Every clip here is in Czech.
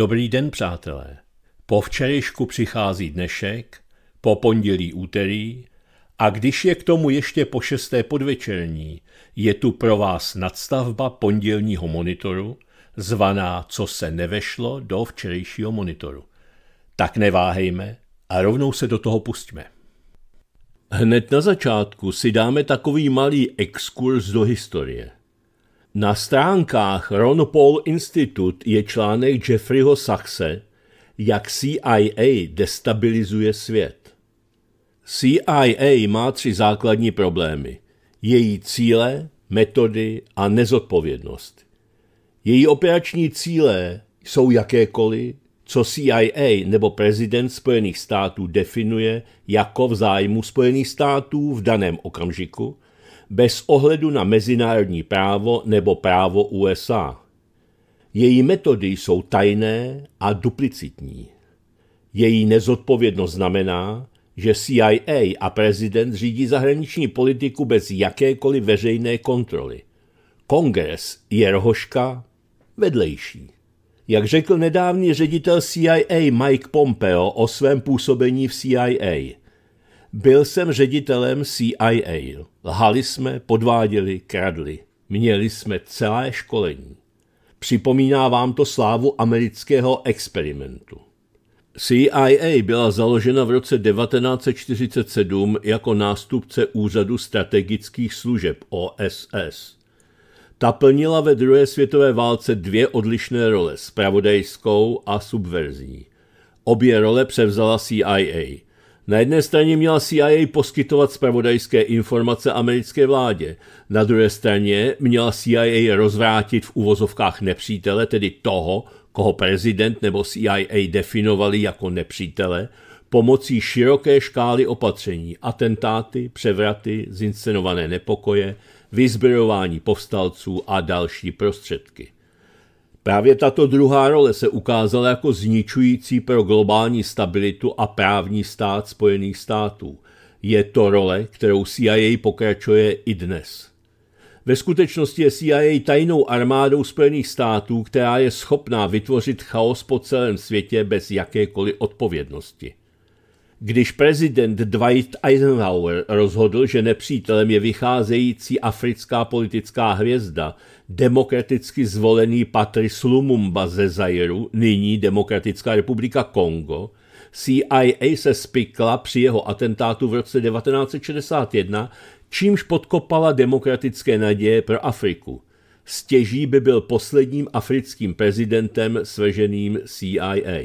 Dobrý den, přátelé. Po včerejšku přichází dnešek, po pondělí úterý a když je k tomu ještě po šesté podvečerní, je tu pro vás nadstavba pondělního monitoru, zvaná Co se nevešlo do včerejšího monitoru. Tak neváhejme a rovnou se do toho pustíme. Hned na začátku si dáme takový malý exkurs do historie – na stránkách Ron Paul Institute je článek Jeffreyho Sachse, jak CIA destabilizuje svět. CIA má tři základní problémy. Její cíle, metody a nezodpovědnost. Její operační cíle jsou jakékoliv, co CIA nebo prezident Spojených států definuje jako v zájmu Spojených států v daném okamžiku – bez ohledu na mezinárodní právo nebo právo USA. Její metody jsou tajné a duplicitní. Její nezodpovědnost znamená, že CIA a prezident řídí zahraniční politiku bez jakékoliv veřejné kontroly. Kongres je rohoška vedlejší. Jak řekl nedávný ředitel CIA Mike Pompeo o svém působení v CIA, byl jsem ředitelem CIA. Lhali jsme, podváděli, kradli. Měli jsme celé školení. Připomíná vám to slávu amerického experimentu. CIA byla založena v roce 1947 jako nástupce Úřadu strategických služeb OSS. Ta plnila ve druhé světové válce dvě odlišné role, spravodajskou a subverzní. Obě role převzala CIA – na jedné straně měla CIA poskytovat spravodajské informace americké vládě, na druhé straně měla CIA rozvrátit v uvozovkách nepřítele, tedy toho, koho prezident nebo CIA definovali jako nepřítele, pomocí široké škály opatření, atentáty, převraty, zinscenované nepokoje, vyzbrojování povstalců a další prostředky. Právě tato druhá role se ukázala jako zničující pro globální stabilitu a právní stát Spojených států. Je to role, kterou CIA pokračuje i dnes. Ve skutečnosti je CIA tajnou armádou Spojených států, která je schopná vytvořit chaos po celém světě bez jakékoliv odpovědnosti. Když prezident Dwight Eisenhower rozhodl, že nepřítelem je vycházející africká politická hvězda, demokraticky zvolený Patrice Lumumba ze Zairu, nyní Demokratická republika Kongo, CIA se spikla při jeho atentátu v roce 1961, čímž podkopala demokratické naděje pro Afriku. Stěží by byl posledním africkým prezidentem sveženým CIA.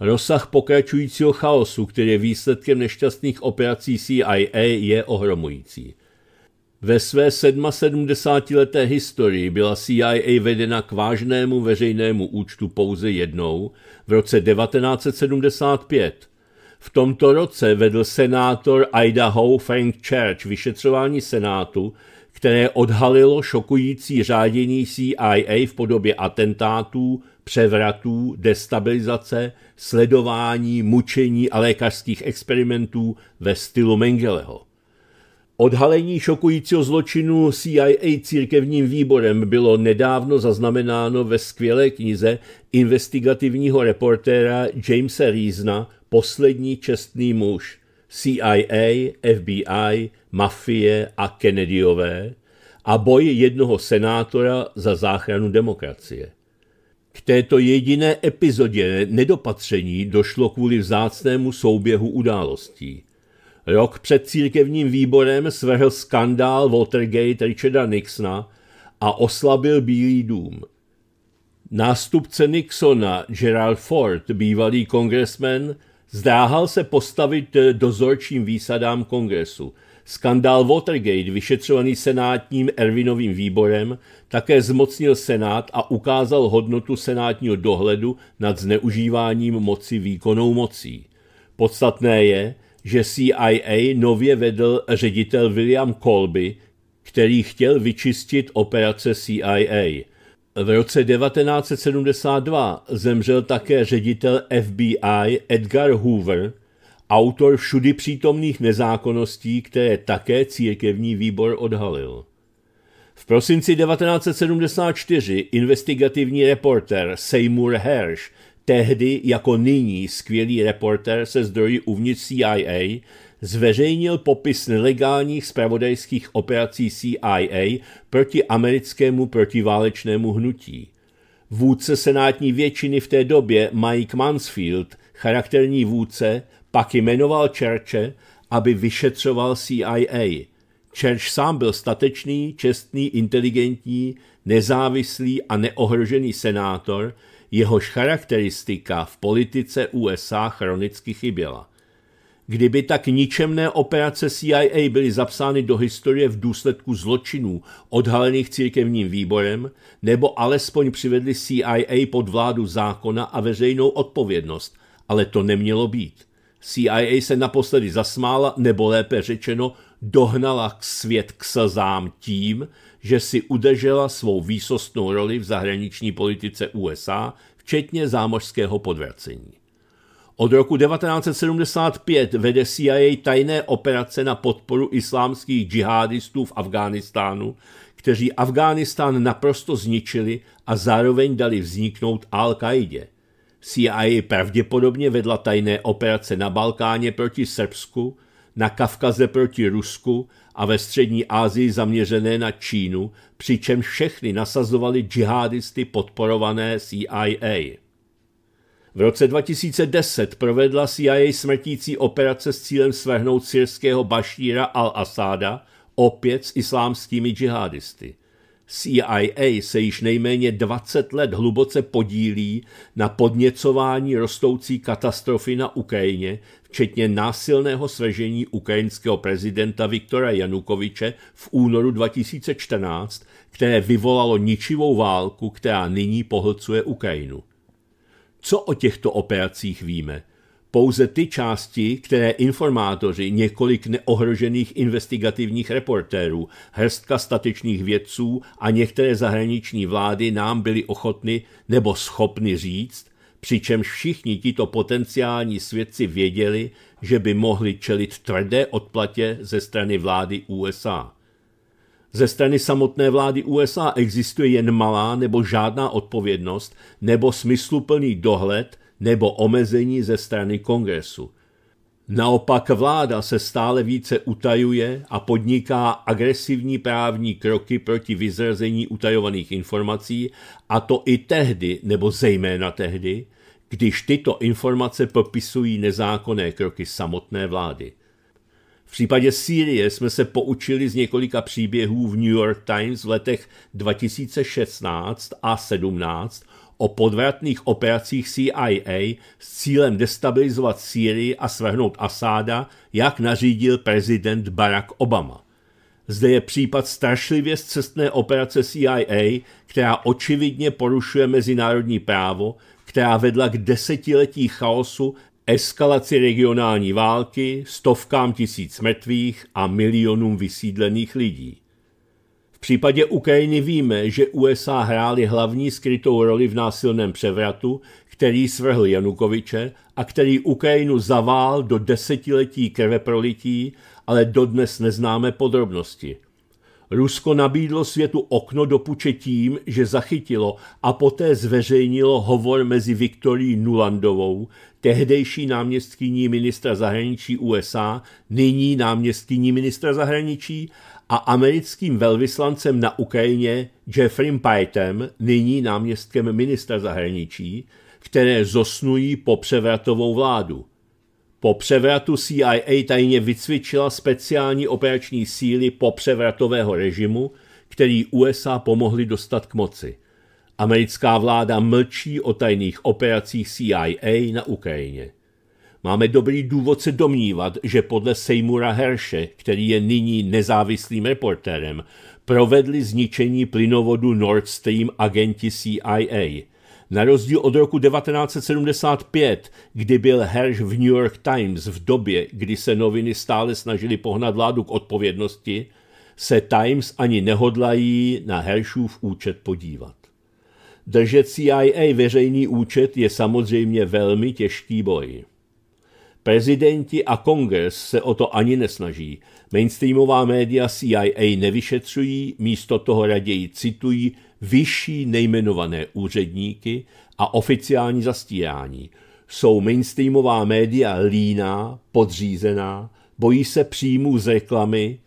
Rozsah pokračujícího chaosu, který je výsledkem nešťastných operací CIA, je ohromující. Ve své 77-leté historii byla CIA vedena k vážnému veřejnému účtu pouze jednou, v roce 1975. V tomto roce vedl senátor Idaho Frank Church vyšetřování senátu, které odhalilo šokující řádění CIA v podobě atentátů, převratů, destabilizace, sledování, mučení a lékařských experimentů ve stylu Mengeleho. Odhalení šokujícího zločinu CIA církevním výborem bylo nedávno zaznamenáno ve skvělé knize investigativního reportéra Jamesa Reesna Poslední čestný muž CIA, FBI, mafie a Kennedyové a boj jednoho senátora za záchranu demokracie. K této jediné epizodě nedopatření došlo kvůli vzácnému souběhu událostí – Rok před církevním výborem svrhl skandál Watergate Richarda Nixona a oslabil Bílý dům. Nástupce Nixona Gerald Ford, bývalý kongresmen, zdráhal se postavit dozorčím výsadám kongresu. Skandál Watergate, vyšetřovaný senátním Ervinovým výborem, také zmocnil senát a ukázal hodnotu senátního dohledu nad zneužíváním moci výkonou mocí. Podstatné je, že CIA nově vedl ředitel William Colby, který chtěl vyčistit operace CIA. V roce 1972 zemřel také ředitel FBI Edgar Hoover, autor všudy přítomných nezákonností, které také církevní výbor odhalil. V prosinci 1974 investigativní reporter Seymour Hersh tehdy jako nyní skvělý reporter se zdroji uvnitř CIA zveřejnil popis nelegálních spravodajských operací CIA proti americkému protiválečnému hnutí. Vůdce senátní většiny v té době Mike Mansfield, charakterní vůdce, pak jmenoval Churche, aby vyšetřoval CIA. Church sám byl statečný, čestný, inteligentní, nezávislý a neohrožený senátor, jehož charakteristika v politice USA chronicky chyběla. Kdyby tak ničemné operace CIA byly zapsány do historie v důsledku zločinů odhalených církevním výborem, nebo alespoň přivedli CIA pod vládu zákona a veřejnou odpovědnost, ale to nemělo být. CIA se naposledy zasmála, nebo lépe řečeno, dohnala k svět k slzám tím, že si udržela svou výsostnou roli v zahraniční politice USA, včetně zámořského podvracení. Od roku 1975 vede CIA tajné operace na podporu islámských džihadistů v Afghánistánu, kteří Afghánistán naprosto zničili a zároveň dali vzniknout Al-Kaidě. CIA pravděpodobně vedla tajné operace na Balkáně proti Srbsku, na Kavkaze proti Rusku a ve střední Asii zaměřené na Čínu, přičem všechny nasazovali džihadisty podporované CIA. V roce 2010 provedla CIA smrtící operace s cílem svrhnout syrského Bašíra al-Asáda opět s islámskými džihadisty – CIA se již nejméně 20 let hluboce podílí na podněcování rostoucí katastrofy na Ukrajině, včetně násilného svržení ukrajinského prezidenta Viktora Janukoviče v únoru 2014, které vyvolalo ničivou válku, která nyní pohlcuje Ukrajinu. Co o těchto operacích víme? pouze ty části, které informátoři, několik neohrožených investigativních reportérů, hrstka statečných vědců a některé zahraniční vlády nám byly ochotny nebo schopny říct, přičemž všichni tito potenciální svědci věděli, že by mohli čelit tvrdé odplatě ze strany vlády USA. Ze strany samotné vlády USA existuje jen malá nebo žádná odpovědnost nebo smysluplný dohled nebo omezení ze strany kongresu. Naopak vláda se stále více utajuje a podniká agresivní právní kroky proti vyzrazení utajovaných informací, a to i tehdy, nebo zejména tehdy, když tyto informace popisují nezákonné kroky samotné vlády. V případě Sýrie jsme se poučili z několika příběhů v New York Times v letech 2016 a 17 o podvratných operacích CIA s cílem destabilizovat Sýrii a svrhnout Asáda, jak nařídil prezident Barack Obama. Zde je případ strašlivě zcestné operace CIA, která očividně porušuje mezinárodní právo, která vedla k desetiletí chaosu, eskalaci regionální války, stovkám tisíc mrtvých a milionům vysídlených lidí. V případě Ukrajiny víme, že USA hrály hlavní skrytou roli v násilném převratu, který svrhl Janukoviče a který Ukrajinu zavál do desetiletí krveprolití, ale dodnes neznáme podrobnosti. Rusko nabídlo světu okno do puče tím, že zachytilo a poté zveřejnilo hovor mezi Viktorií Nulandovou, tehdejší náměstkyní ministra zahraničí USA, nyní náměstkyní ministra zahraničí, a americkým velvyslancem na Ukrajině Jeffrem Pajtem, nyní náměstkem ministra zahraničí, které zosnují po převratovou vládu. Po převratu CIA tajně vycvičila speciální operační síly popřevratového režimu, který USA pomohli dostat k moci. Americká vláda mlčí o tajných operacích CIA na Ukrajině. Máme dobrý důvod se domnívat, že podle Seymoura Herše, který je nyní nezávislým reportérem, provedli zničení plynovodu Nord Stream agenti CIA. Na rozdíl od roku 1975, kdy byl Hersh v New York Times v době, kdy se noviny stále snažili pohnat vládu k odpovědnosti, se Times ani nehodlají na Hershův účet podívat. Držet CIA veřejný účet je samozřejmě velmi těžký boj. Prezidenti a kongres se o to ani nesnaží. Mainstreamová média CIA nevyšetřují, místo toho raději citují vyšší nejmenované úředníky a oficiální zastírání. Jsou mainstreamová média líná, podřízená, bojí se příjmů z reklamy,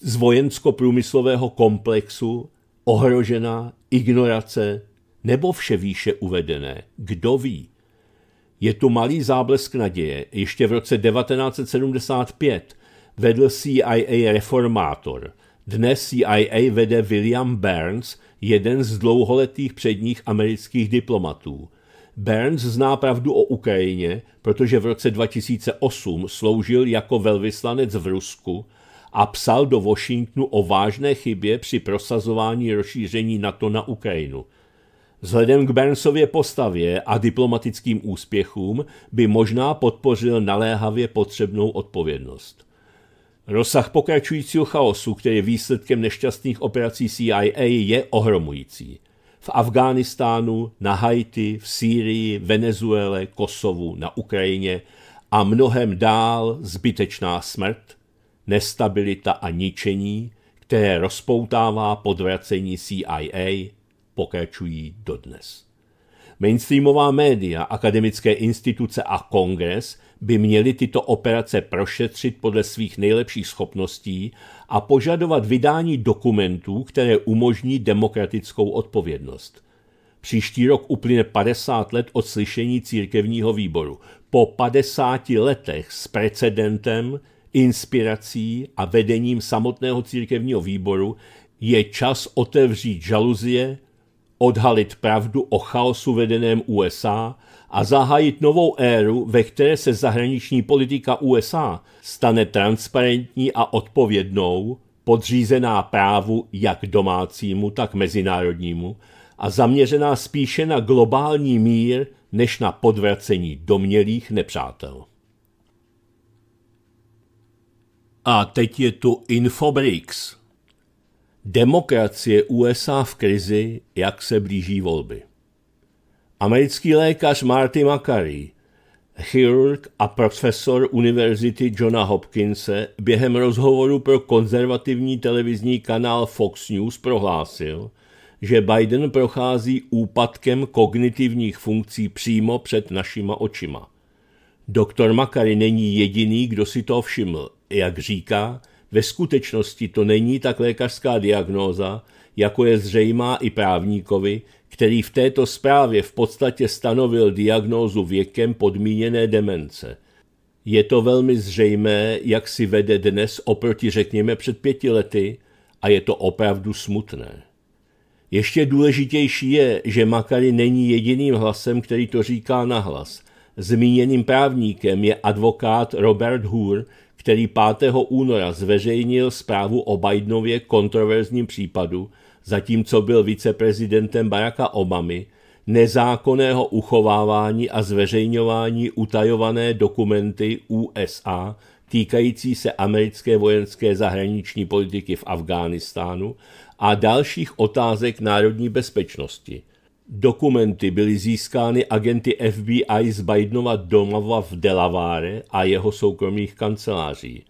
z vojensko-průmyslového komplexu, ohrožená, ignorace nebo vše výše uvedené. Kdo ví? Je tu malý záblesk naděje. Ještě v roce 1975 vedl CIA reformátor. Dnes CIA vede William Burns, jeden z dlouholetých předních amerických diplomatů. Burns zná pravdu o Ukrajině, protože v roce 2008 sloužil jako velvyslanec v Rusku a psal do Washingtonu o vážné chybě při prosazování rozšíření NATO na Ukrajinu. Vzhledem k Bernsově postavě a diplomatickým úspěchům by možná podpořil naléhavě potřebnou odpovědnost. Rozsah pokračujícího chaosu, který je výsledkem nešťastných operací CIA, je ohromující. V Afghánistánu, na Haiti, v Sýrii, Venezuele, Kosovu, na Ukrajině a mnohem dál zbytečná smrt, nestabilita a ničení, které rozpoutává podvracení CIA, pokračují dodnes. Mainstreamová média, akademické instituce a kongres by měli tyto operace prošetřit podle svých nejlepších schopností a požadovat vydání dokumentů, které umožní demokratickou odpovědnost. Příští rok uplyne 50 let od slyšení církevního výboru. Po 50 letech s precedentem, inspirací a vedením samotného církevního výboru je čas otevřít žaluzie odhalit pravdu o chaosu vedeném USA a zahájit novou éru, ve které se zahraniční politika USA stane transparentní a odpovědnou, podřízená právu jak domácímu, tak mezinárodnímu a zaměřená spíše na globální mír než na podvracení domělých nepřátel. A teď je tu Infobrix. Demokracie USA v krizi, jak se blíží volby. Americký lékař Marty Makary, chirurg a profesor univerzity Johna Hopkinse, během rozhovoru pro konzervativní televizní kanál Fox News prohlásil, že Biden prochází úpadkem kognitivních funkcí přímo před našima očima. Doktor Makary není jediný, kdo si to všiml. Jak říká, ve skutečnosti to není tak lékařská diagnóza, jako je zřejmá i právníkovi, který v této zprávě v podstatě stanovil diagnózu věkem podmíněné demence. Je to velmi zřejmé, jak si vede dnes oproti řekněme před pěti lety a je to opravdu smutné. Ještě důležitější je, že Makary není jediným hlasem, který to říká nahlas. Zmíněným právníkem je advokát Robert Hur, který 5. února zveřejnil zprávu o Bidenově kontroverzním případu, zatímco byl viceprezidentem Baracka Obamy, nezákonného uchovávání a zveřejňování utajované dokumenty USA týkající se americké vojenské zahraniční politiky v Afghánistánu a dalších otázek národní bezpečnosti – Dokumenty byly získány agenty FBI z Bidenova domova v Delaware a jeho soukromých kanceláří.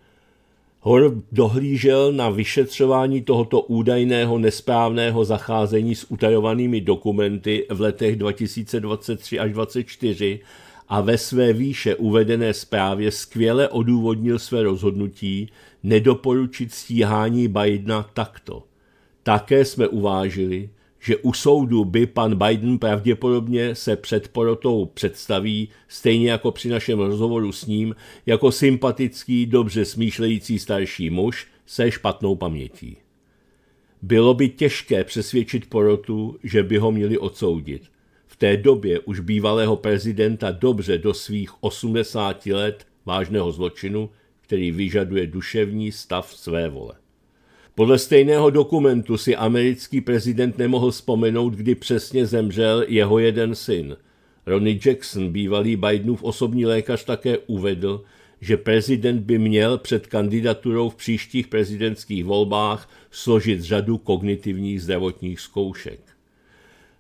Hor dohlížel na vyšetřování tohoto údajného nesprávného zacházení s utajovanými dokumenty v letech 2023 až 2024 a ve své výše uvedené zprávě skvěle odůvodnil své rozhodnutí nedoporučit stíhání Bidena takto. Také jsme uvážili, že u soudu by pan Biden pravděpodobně se před porotou představí, stejně jako při našem rozhovoru s ním, jako sympatický, dobře smýšlející starší muž se špatnou pamětí. Bylo by těžké přesvědčit porotu, že by ho měli odsoudit. V té době už bývalého prezidenta dobře do svých 80 let vážného zločinu, který vyžaduje duševní stav své vole. Podle stejného dokumentu si americký prezident nemohl vzpomenout, kdy přesně zemřel jeho jeden syn. Ronnie Jackson, bývalý Bidenův osobní lékař, také uvedl, že prezident by měl před kandidaturou v příštích prezidentských volbách složit řadu kognitivních zdravotních zkoušek.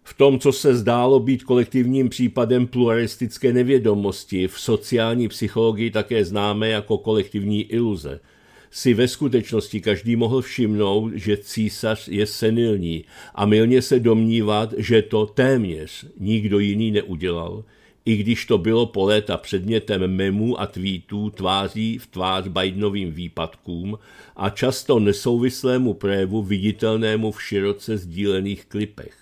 V tom, co se zdálo být kolektivním případem pluralistické nevědomosti, v sociální psychologii také známe jako kolektivní iluze – si ve skutečnosti každý mohl všimnout, že císař je senilní a milně se domnívat, že to téměř nikdo jiný neudělal, i když to bylo po léta předmětem memů a tweetů tváří v tvář Bidenovým výpadkům a často nesouvislému projevu viditelnému v široce sdílených klipech.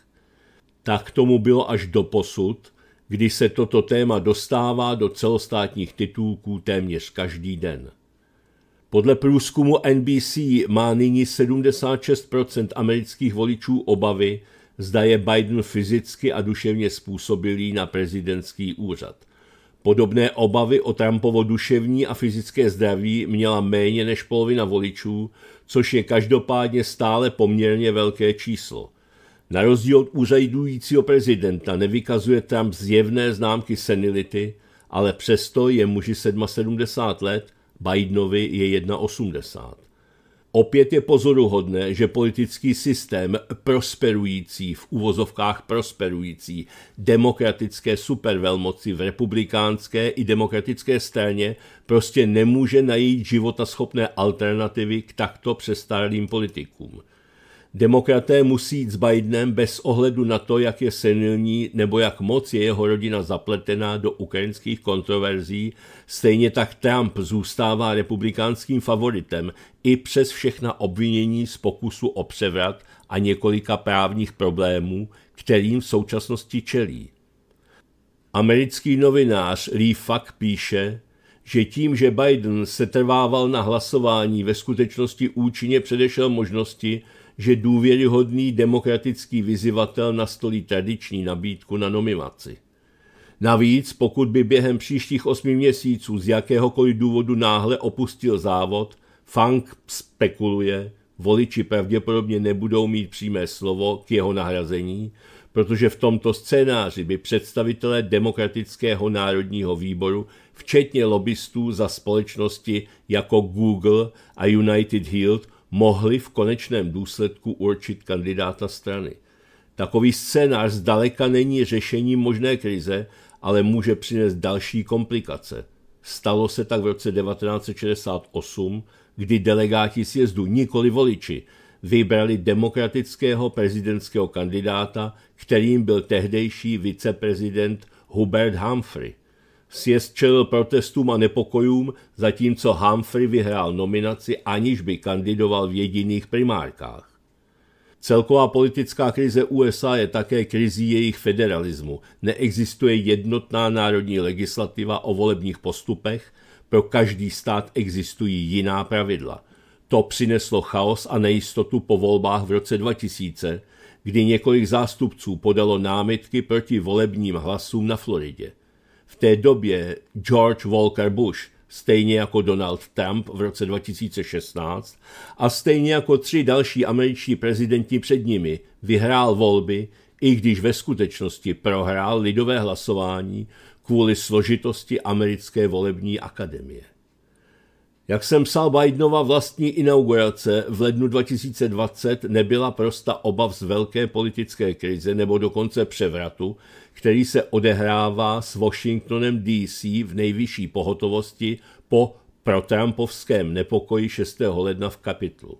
Tak tomu bylo až do posud, kdy se toto téma dostává do celostátních titulků téměř každý den. Podle průzkumu NBC má nyní 76% amerických voličů obavy, zda je Biden fyzicky a duševně způsobilý na prezidentský úřad. Podobné obavy o Trumpovo duševní a fyzické zdraví měla méně než polovina voličů, což je každopádně stále poměrně velké číslo. Na rozdíl od úřadujícího prezidenta nevykazuje Trump zjevné známky senility, ale přesto je muži 77 let Bidenovi je 1,80. Opět je pozoruhodné, že politický systém prosperující, v uvozovkách prosperující, demokratické supervelmoci v republikánské i demokratické straně prostě nemůže najít životaschopné alternativy k takto přestarlým politikům – Demokraté musí jít s Bidenem bez ohledu na to, jak je senilní nebo jak moc je jeho rodina zapletená do ukrajinských kontroverzí, stejně tak Trump zůstává republikánským favoritem i přes všechna obvinění z pokusu o převrat a několika právních problémů, kterým v současnosti čelí. Americký novinář Lee Fuck píše, že tím, že Biden se trvával na hlasování, ve skutečnosti účinně předešel možnosti, že důvěryhodný demokratický vyzivatel nastolí tradiční nabídku na nominaci. Navíc, pokud by během příštích osmi měsíců z jakéhokoliv důvodu náhle opustil závod, Funk spekuluje, voliči pravděpodobně nebudou mít přímé slovo k jeho nahrazení, protože v tomto scénáři by představitelé Demokratického národního výboru, včetně lobbystů za společnosti jako Google a United Health, mohli v konečném důsledku určit kandidáta strany. Takový scénář zdaleka není řešením možné krize, ale může přinést další komplikace. Stalo se tak v roce 1968, kdy delegáti sjezdu, nikoli voliči, vybrali demokratického prezidentského kandidáta, kterým byl tehdejší viceprezident Hubert Humphrey. Sjezd čelil protestům a nepokojům, zatímco Humphrey vyhrál nominaci, aniž by kandidoval v jediných primárkách. Celková politická krize USA je také krizí jejich federalismu. Neexistuje jednotná národní legislativa o volebních postupech, pro každý stát existují jiná pravidla. To přineslo chaos a nejistotu po volbách v roce 2000, kdy několik zástupců podalo námitky proti volebním hlasům na Floridě v té době George Walker Bush, stejně jako Donald Trump v roce 2016 a stejně jako tři další američtí prezidenti před nimi vyhrál volby, i když ve skutečnosti prohrál lidové hlasování kvůli složitosti americké volební akademie. Jak jsem psal, Bidenova vlastní inaugurace v lednu 2020 nebyla prosta obav z velké politické krize nebo dokonce převratu, který se odehrává s Washingtonem DC v nejvyšší pohotovosti po protrampovském nepokoji 6. ledna v kapitlu.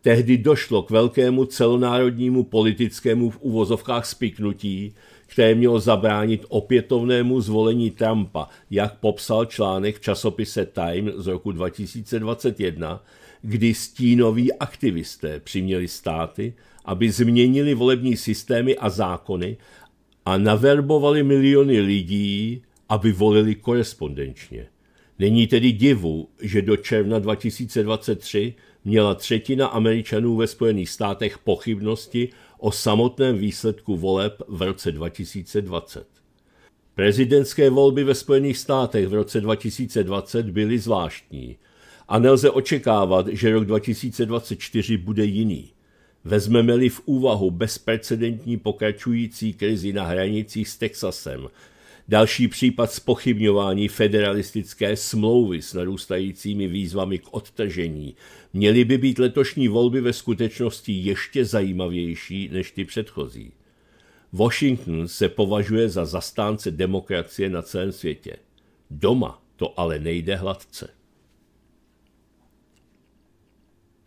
Tehdy došlo k velkému celonárodnímu politickému v uvozovkách spiknutí, které mělo zabránit opětovnému zvolení Trumpa, jak popsal článek v časopise Time z roku 2021, kdy stínoví aktivisté přiměli státy, aby změnili volební systémy a zákony a naverbovali miliony lidí, aby volili korespondenčně. Není tedy divu, že do června 2023 měla třetina Američanů ve Spojených státech pochybnosti o samotném výsledku voleb v roce 2020. Prezidentské volby ve Spojených státech v roce 2020 byly zvláštní a nelze očekávat, že rok 2024 bude jiný. Vezmeme-li v úvahu bezprecedentní pokračující krizi na hranicích s Texasem, další případ spochybňování federalistické smlouvy s narůstajícími výzvami k odtržení, měly by být letošní volby ve skutečnosti ještě zajímavější než ty předchozí. Washington se považuje za zastánce demokracie na celém světě. Doma to ale nejde hladce.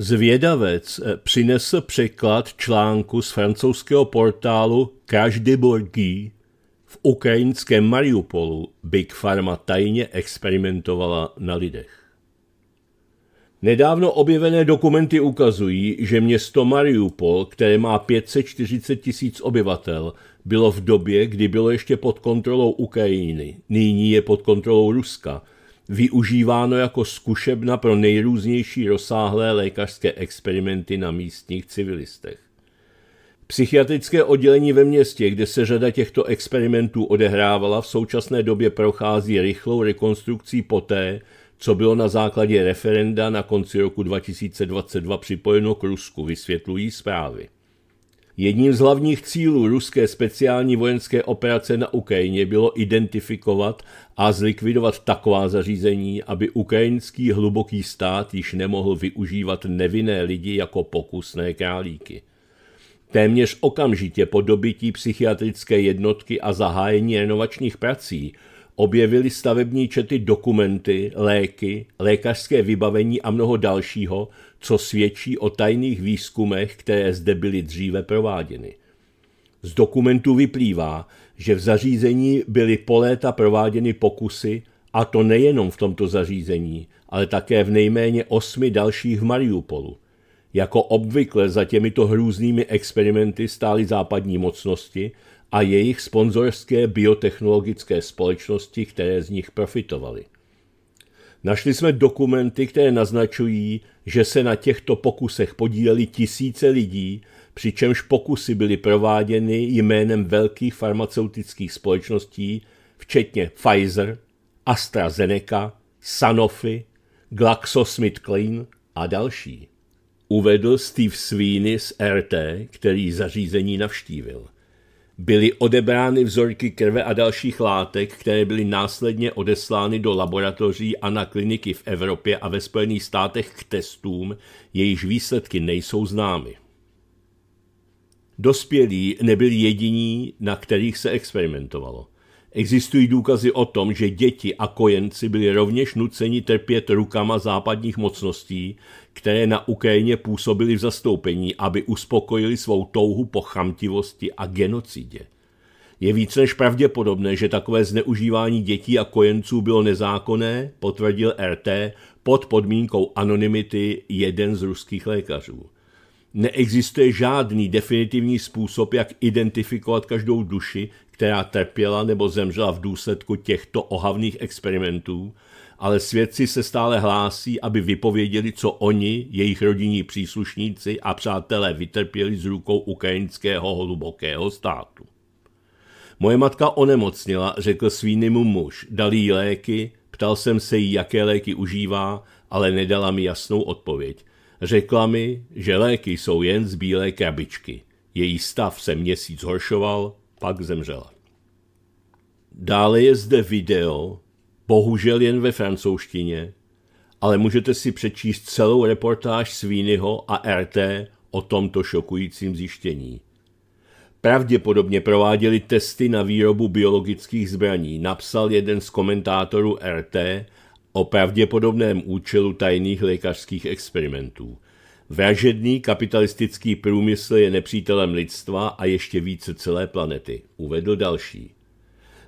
Zvědavec eh, přinesl překlad článku z francouzského portálu Každý Borgí. V ukrajinském Mariupolu Big Pharma tajně experimentovala na lidech. Nedávno objevené dokumenty ukazují, že město Mariupol, které má 540 tisíc obyvatel, bylo v době, kdy bylo ještě pod kontrolou Ukrajiny, nyní je pod kontrolou Ruska využíváno jako zkušebna pro nejrůznější rozsáhlé lékařské experimenty na místních civilistech. Psychiatrické oddělení ve městě, kde se řada těchto experimentů odehrávala, v současné době prochází rychlou rekonstrukcí poté, co bylo na základě referenda na konci roku 2022 připojeno k Rusku, vysvětlují zprávy. Jedním z hlavních cílů ruské speciální vojenské operace na Ukrajině bylo identifikovat a zlikvidovat taková zařízení, aby ukrajinský hluboký stát již nemohl využívat nevinné lidi jako pokusné králíky. Téměř okamžitě po dobití psychiatrické jednotky a zahájení renovačních prací objevili stavební čety dokumenty, léky, lékařské vybavení a mnoho dalšího, co svědčí o tajných výzkumech, které zde byly dříve prováděny. Z dokumentu vyplývá, že v zařízení byly po léta prováděny pokusy, a to nejenom v tomto zařízení, ale také v nejméně osmi dalších v Mariupolu. Jako obvykle za těmito hrůznými experimenty stály západní mocnosti a jejich sponzorské biotechnologické společnosti, které z nich profitovaly. Našli jsme dokumenty, které naznačují, že se na těchto pokusech podíleli tisíce lidí, přičemž pokusy byly prováděny jménem velkých farmaceutických společností, včetně Pfizer, AstraZeneca, Sanofi, GlaxoSmithKline a další. Uvedl Steve Sweeney z RT, který zařízení navštívil byly odebrány vzorky krve a dalších látek, které byly následně odeslány do laboratoří a na kliniky v Evropě a ve Spojených státech k testům, jejichž výsledky nejsou známy. Dospělí nebyli jediní, na kterých se experimentovalo – Existují důkazy o tom, že děti a kojenci byli rovněž nuceni trpět rukama západních mocností, které na Ukrajině působily v zastoupení, aby uspokojili svou touhu po chamtivosti a genocidě. Je víc než pravděpodobné, že takové zneužívání dětí a kojenců bylo nezákonné, potvrdil RT pod podmínkou anonymity jeden z ruských lékařů. Neexistuje žádný definitivní způsob, jak identifikovat každou duši, která trpěla nebo zemřela v důsledku těchto ohavných experimentů, ale svědci se stále hlásí, aby vypověděli, co oni, jejich rodinní příslušníci a přátelé vytrpěli z rukou ukrajinského hlubokého státu. Moje matka onemocněla, řekl svýnymu muž, dal jí léky, ptal jsem se jí, jaké léky užívá, ale nedala mi jasnou odpověď. Řekla mi, že léky jsou jen z bílé krabičky. Její stav se měsíc horšoval, pak zemřela. Dále je zde video, bohužel jen ve francouzštině, ale můžete si přečíst celou reportáž Svínyho a RT o tomto šokujícím zjištění. Pravděpodobně prováděli testy na výrobu biologických zbraní, napsal jeden z komentátorů RT o pravděpodobném účelu tajných lékařských experimentů. Vražedný kapitalistický průmysl je nepřítelem lidstva a ještě více celé planety, uvedl další.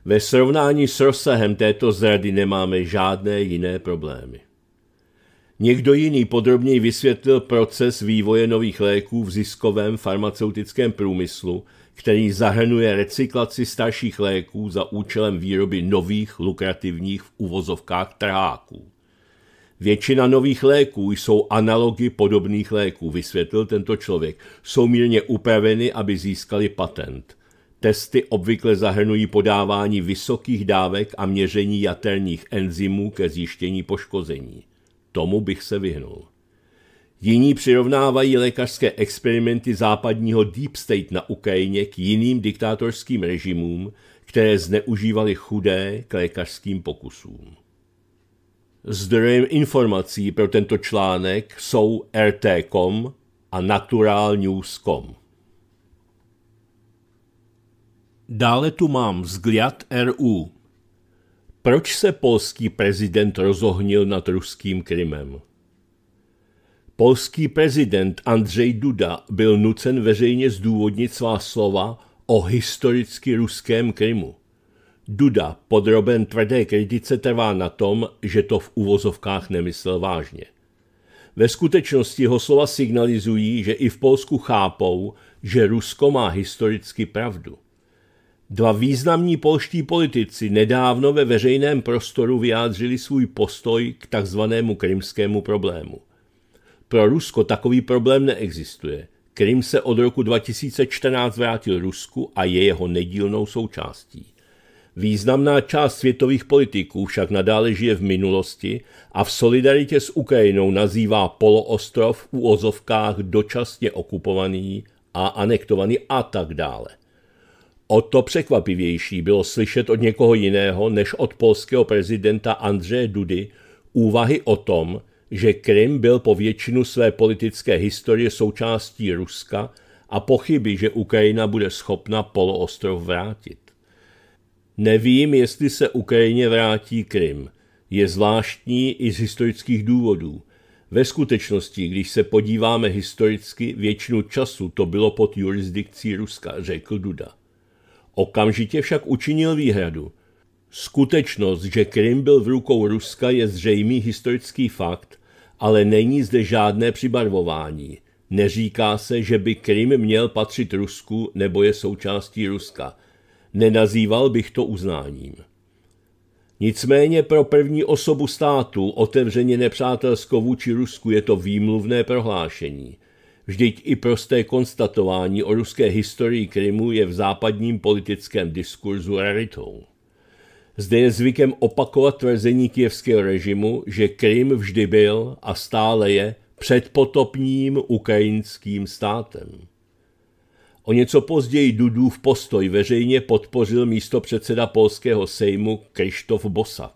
Ve srovnání s rozsahem této zrady nemáme žádné jiné problémy. Někdo jiný podrobněji vysvětlil proces vývoje nových léků v ziskovém farmaceutickém průmyslu, který zahrnuje recyklaci starších léků za účelem výroby nových lukrativních v uvozovkách trháků. Většina nových léků jsou analogy podobných léků, vysvětlil tento člověk. Jsou mírně upraveny, aby získali patent. Testy obvykle zahrnují podávání vysokých dávek a měření jaterních enzymů ke zjištění poškození. Tomu bych se vyhnul. Jiní přirovnávají lékařské experimenty západního deep state na Ukrajině k jiným diktátorským režimům, které zneužívaly chudé k lékařským pokusům. Zdrojem informací pro tento článek jsou rt.com a naturalnews.com. Dále tu mám vzgliad RU. Proč se polský prezident rozohnil nad ruským Krymem? Polský prezident Andřej Duda byl nucen veřejně zdůvodnit svá slova o historicky ruském Krymu. Duda, podroben tvrdé kritice, trvá na tom, že to v uvozovkách nemyslel vážně. Ve skutečnosti ho slova signalizují, že i v Polsku chápou, že Rusko má historicky pravdu. Dva významní polští politici nedávno ve veřejném prostoru vyjádřili svůj postoj k takzvanému krymskému problému – pro Rusko takový problém neexistuje. Krym se od roku 2014 vrátil Rusku a je jeho nedílnou součástí. Významná část světových politiků však nadále žije v minulosti a v solidaritě s Ukrajinou nazývá poloostrov u ozovkách dočasně okupovaný a anektovaný a tak dále. O to překvapivější bylo slyšet od někoho jiného než od polského prezidenta Andřeje Dudy úvahy o tom, že Krym byl po většinu své politické historie součástí Ruska a pochyby, že Ukrajina bude schopna poloostrov vrátit. Nevím, jestli se Ukrajině vrátí Krym. Je zvláštní i z historických důvodů. Ve skutečnosti, když se podíváme historicky, většinu času to bylo pod jurisdikcí Ruska, řekl Duda. Okamžitě však učinil výhradu. Skutečnost, že Krym byl v rukou Ruska, je zřejmý historický fakt ale není zde žádné přibarvování. Neříká se, že by Krym měl patřit Rusku nebo je součástí Ruska. Nenazýval bych to uznáním. Nicméně pro první osobu státu, otevřeně nepřátelskou vůči Rusku, je to výmluvné prohlášení. Vždyť i prosté konstatování o ruské historii Krymu je v západním politickém diskurzu raritou. Zde je zvykem opakovat tvrzení kijevského režimu, že Krym vždy byl a stále je předpotopním ukrajinským státem. O něco později Dudův postoj veřejně podpořil místo předseda polského sejmu Krištof Bosak.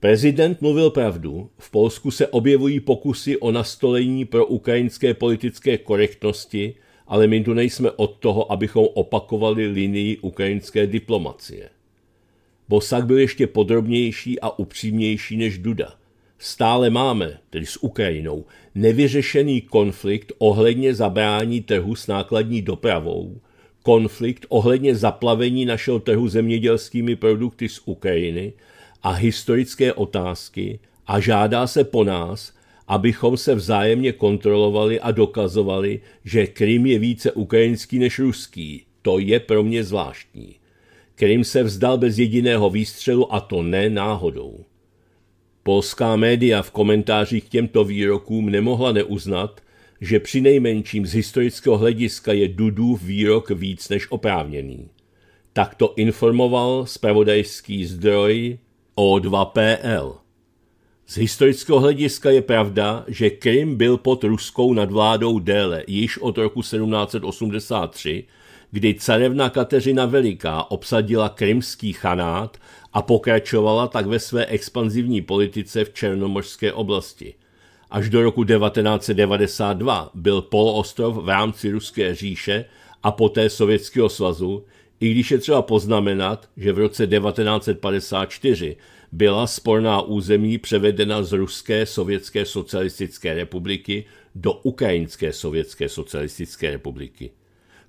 Prezident mluvil pravdu, v Polsku se objevují pokusy o nastolení pro ukrajinské politické korektnosti, ale my tu nejsme od toho, abychom opakovali linii ukrajinské diplomacie. Bosak byl ještě podrobnější a upřímnější než Duda. Stále máme, tedy s Ukrajinou, nevyřešený konflikt ohledně zabrání trhu s nákladní dopravou, konflikt ohledně zaplavení našeho trhu zemědělskými produkty z Ukrajiny a historické otázky a žádá se po nás, abychom se vzájemně kontrolovali a dokazovali, že Krym je více ukrajinský než ruský. To je pro mě zvláštní kterým se vzdal bez jediného výstřelu a to ne náhodou. Polská média v komentářích k těmto výrokům nemohla neuznat, že při nejmenším z historického hlediska je Dudův výrok víc než oprávněný. Tak to informoval spravodajský zdroj O2PL. Z historického hlediska je pravda, že Krym byl pod ruskou nadvládou déle, již od roku 1783, kdy carevna Kateřina Veliká obsadila krymský chanát a pokračovala tak ve své expanzivní politice v černomořské oblasti. Až do roku 1992 byl poloostrov v rámci Ruské říše a poté Sovětského svazu, i když je třeba poznamenat, že v roce 1954 byla sporná území převedena z Ruské sovětské socialistické republiky do Ukrajinské sovětské socialistické republiky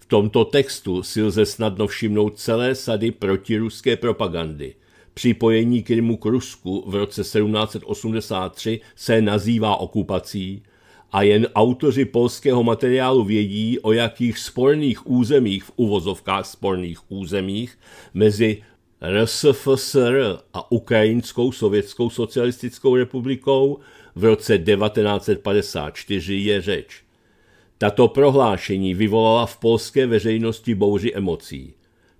tomto textu si lze snadno všimnout celé sady protiruské propagandy. Připojení Krymu k Rusku v roce 1783 se nazývá okupací a jen autoři polského materiálu vědí, o jakých sporných územích v uvozovkách sporných územích mezi RSFSR a Ukrajinskou sovětskou socialistickou republikou v roce 1954 je řeč. Tato prohlášení vyvolala v polské veřejnosti bouři emocí.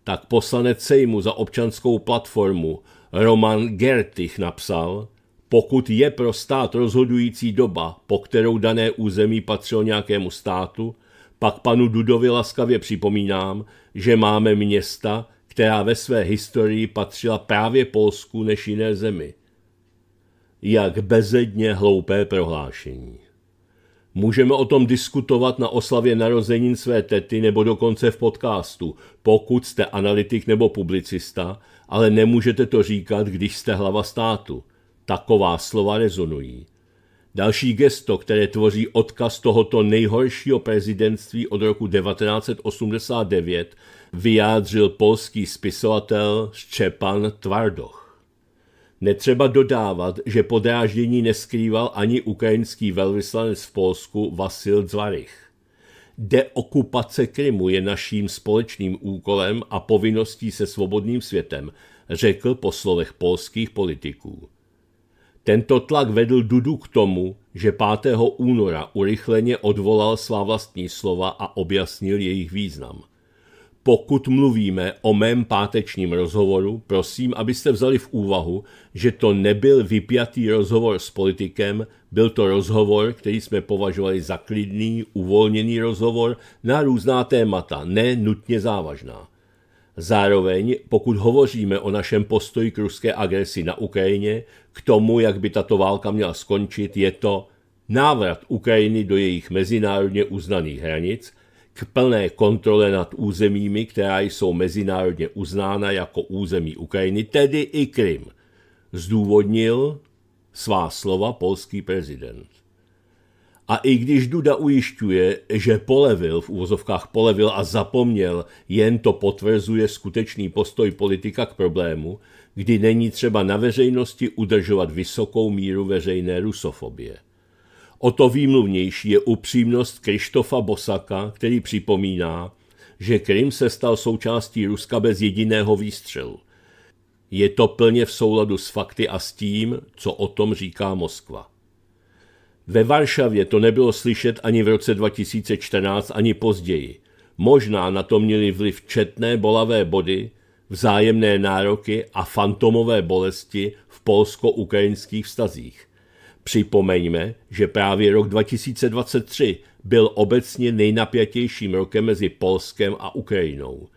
Tak poslanec Sejmu za občanskou platformu Roman Gertich napsal, pokud je pro stát rozhodující doba, po kterou dané území patřilo nějakému státu, pak panu Dudovi laskavě připomínám, že máme města, která ve své historii patřila právě Polsku než jiné zemi. Jak bezedně hloupé prohlášení. Můžeme o tom diskutovat na oslavě narozenin své tety nebo dokonce v podcastu, pokud jste analytik nebo publicista, ale nemůžete to říkat, když jste hlava státu. Taková slova rezonují. Další gesto, které tvoří odkaz tohoto nejhoršího prezidentství od roku 1989, vyjádřil polský spisovatel Štěpan Tvardoch. Netřeba dodávat, že podráždění neskrýval ani ukrajinský velvyslanec v Polsku Vasil Zvarich. Deokupace Krymu je naším společným úkolem a povinností se svobodným světem, řekl po slovech polských politiků. Tento tlak vedl Dudu k tomu, že 5. února urychleně odvolal svá vlastní slova a objasnil jejich význam – pokud mluvíme o mém pátečním rozhovoru, prosím, abyste vzali v úvahu, že to nebyl vypjatý rozhovor s politikem, byl to rozhovor, který jsme považovali za klidný, uvolněný rozhovor na různá témata, ne nutně závažná. Zároveň, pokud hovoříme o našem postoji k ruské agresi na Ukrajině, k tomu, jak by tato válka měla skončit, je to návrat Ukrajiny do jejich mezinárodně uznaných hranic – k plné kontrole nad územími, která jsou mezinárodně uznána jako území Ukrajiny, tedy i Krym, zdůvodnil svá slova polský prezident. A i když Duda ujišťuje, že polevil, v úvozovkách polevil a zapomněl, jen to potvrzuje skutečný postoj politika k problému, kdy není třeba na veřejnosti udržovat vysokou míru veřejné rusofobie – O to výmluvnější je upřímnost Krištofa Bosaka, který připomíná, že Krym se stal součástí Ruska bez jediného výstřelu. Je to plně v souladu s fakty a s tím, co o tom říká Moskva. Ve Varšavě to nebylo slyšet ani v roce 2014, ani později. Možná na to měli vliv četné bolavé body, vzájemné nároky a fantomové bolesti v polsko-ukrajinských vztazích. Připomeňme, že právě rok 2023 byl obecně nejnapjatějším rokem mezi Polskem a Ukrajinou.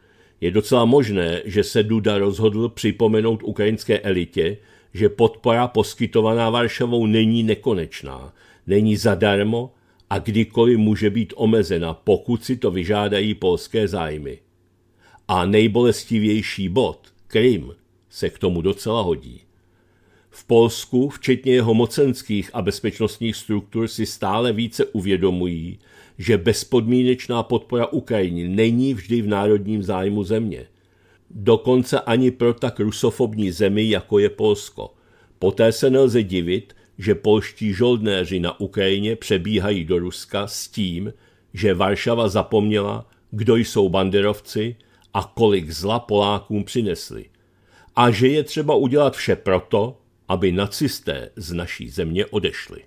Je docela možné, že se Duda rozhodl připomenout ukrajinské elitě, že podpora poskytovaná Varšavou není nekonečná, není zadarmo a kdykoliv může být omezena, pokud si to vyžádají polské zájmy. A nejbolestivější bod, Krym, se k tomu docela hodí. V Polsku, včetně jeho mocenských a bezpečnostních struktur, si stále více uvědomují, že bezpodmínečná podpora Ukrajiny není vždy v národním zájmu země. Dokonce ani pro tak rusofobní zemi, jako je Polsko. Poté se nelze divit, že polští žoldnéři na Ukrajině přebíhají do Ruska s tím, že Varšava zapomněla, kdo jsou banderovci a kolik zla Polákům přinesli. A že je třeba udělat vše proto, aby nacisté z naší země odešli.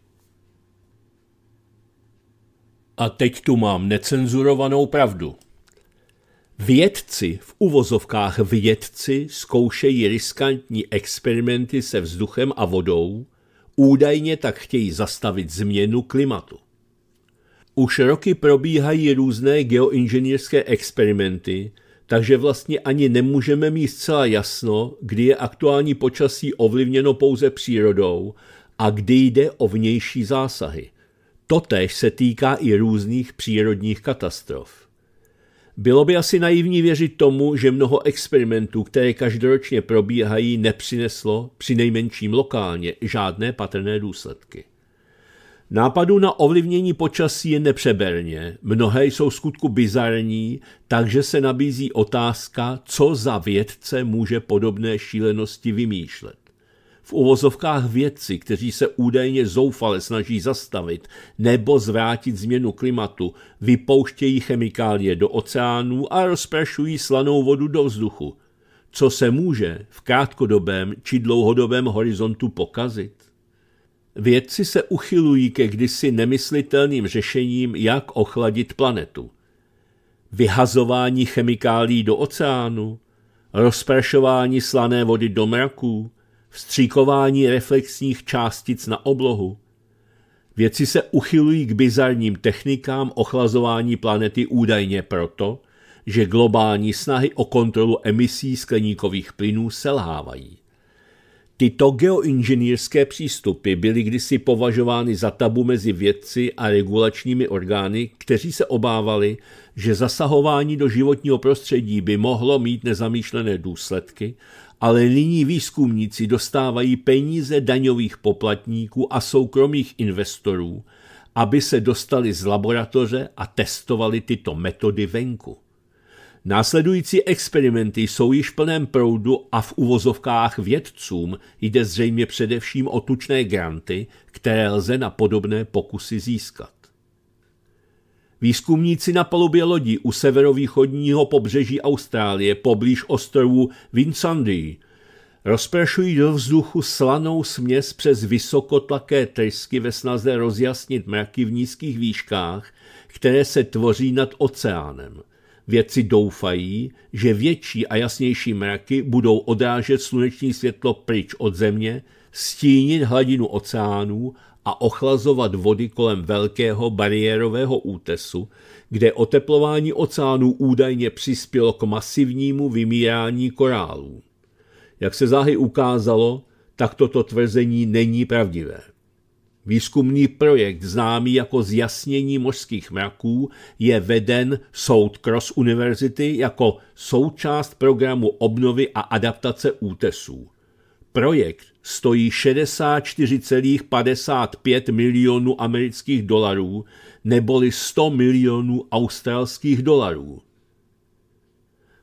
A teď tu mám necenzurovanou pravdu. Vědci, v uvozovkách vědci, zkoušejí riskantní experimenty se vzduchem a vodou, údajně tak chtějí zastavit změnu klimatu. Už roky probíhají různé geoinženýrské experimenty, takže vlastně ani nemůžeme mít zcela jasno, kdy je aktuální počasí ovlivněno pouze přírodou a kdy jde o vnější zásahy. Totež se týká i různých přírodních katastrof. Bylo by asi naivní věřit tomu, že mnoho experimentů, které každoročně probíhají, nepřineslo, přinejmenším lokálně, žádné patrné důsledky. Nápadů na ovlivnění počasí je nepřeberně, mnohé jsou skutku bizarní, takže se nabízí otázka, co za vědce může podobné šílenosti vymýšlet. V uvozovkách vědci, kteří se údajně zoufale snaží zastavit nebo zvrátit změnu klimatu, vypouštějí chemikálie do oceánů a rozprašují slanou vodu do vzduchu. Co se může v krátkodobém či dlouhodobém horizontu pokazit? Vědci se uchylují ke kdysi nemyslitelným řešením, jak ochladit planetu. Vyhazování chemikálí do oceánu, rozprašování slané vody do mraků, vstříkování reflexních částic na oblohu. Vědci se uchylují k bizarním technikám ochlazování planety údajně proto, že globální snahy o kontrolu emisí skleníkových plynů selhávají. Tyto geoinženýrské přístupy byly kdysi považovány za tabu mezi vědci a regulačními orgány, kteří se obávali, že zasahování do životního prostředí by mohlo mít nezamýšlené důsledky, ale nyní výzkumníci dostávají peníze daňových poplatníků a soukromých investorů, aby se dostali z laboratoře a testovali tyto metody venku. Následující experimenty jsou již v plném proudu a v uvozovkách vědcům jde zřejmě především o tučné granty, které lze na podobné pokusy získat. Výzkumníci na palubě lodi u severovýchodního pobřeží Austrálie poblíž ostrovu Vincandy, rozprašují do vzduchu slanou směs přes vysokotlaké trysky ve snaze rozjasnit mraky v nízkých výškách, které se tvoří nad oceánem – Vědci doufají, že větší a jasnější mraky budou odrážet sluneční světlo pryč od země, stínit hladinu oceánů a ochlazovat vody kolem velkého bariérového útesu, kde oteplování oceánů údajně přispělo k masivnímu vymírání korálů. Jak se záhy ukázalo, tak toto tvrzení není pravdivé. Výzkumný projekt známý jako zjasnění mořských mraků je veden South Cross univerzity jako součást programu obnovy a adaptace útesů. Projekt stojí 64,55 milionů amerických dolarů neboli 100 milionů australských dolarů.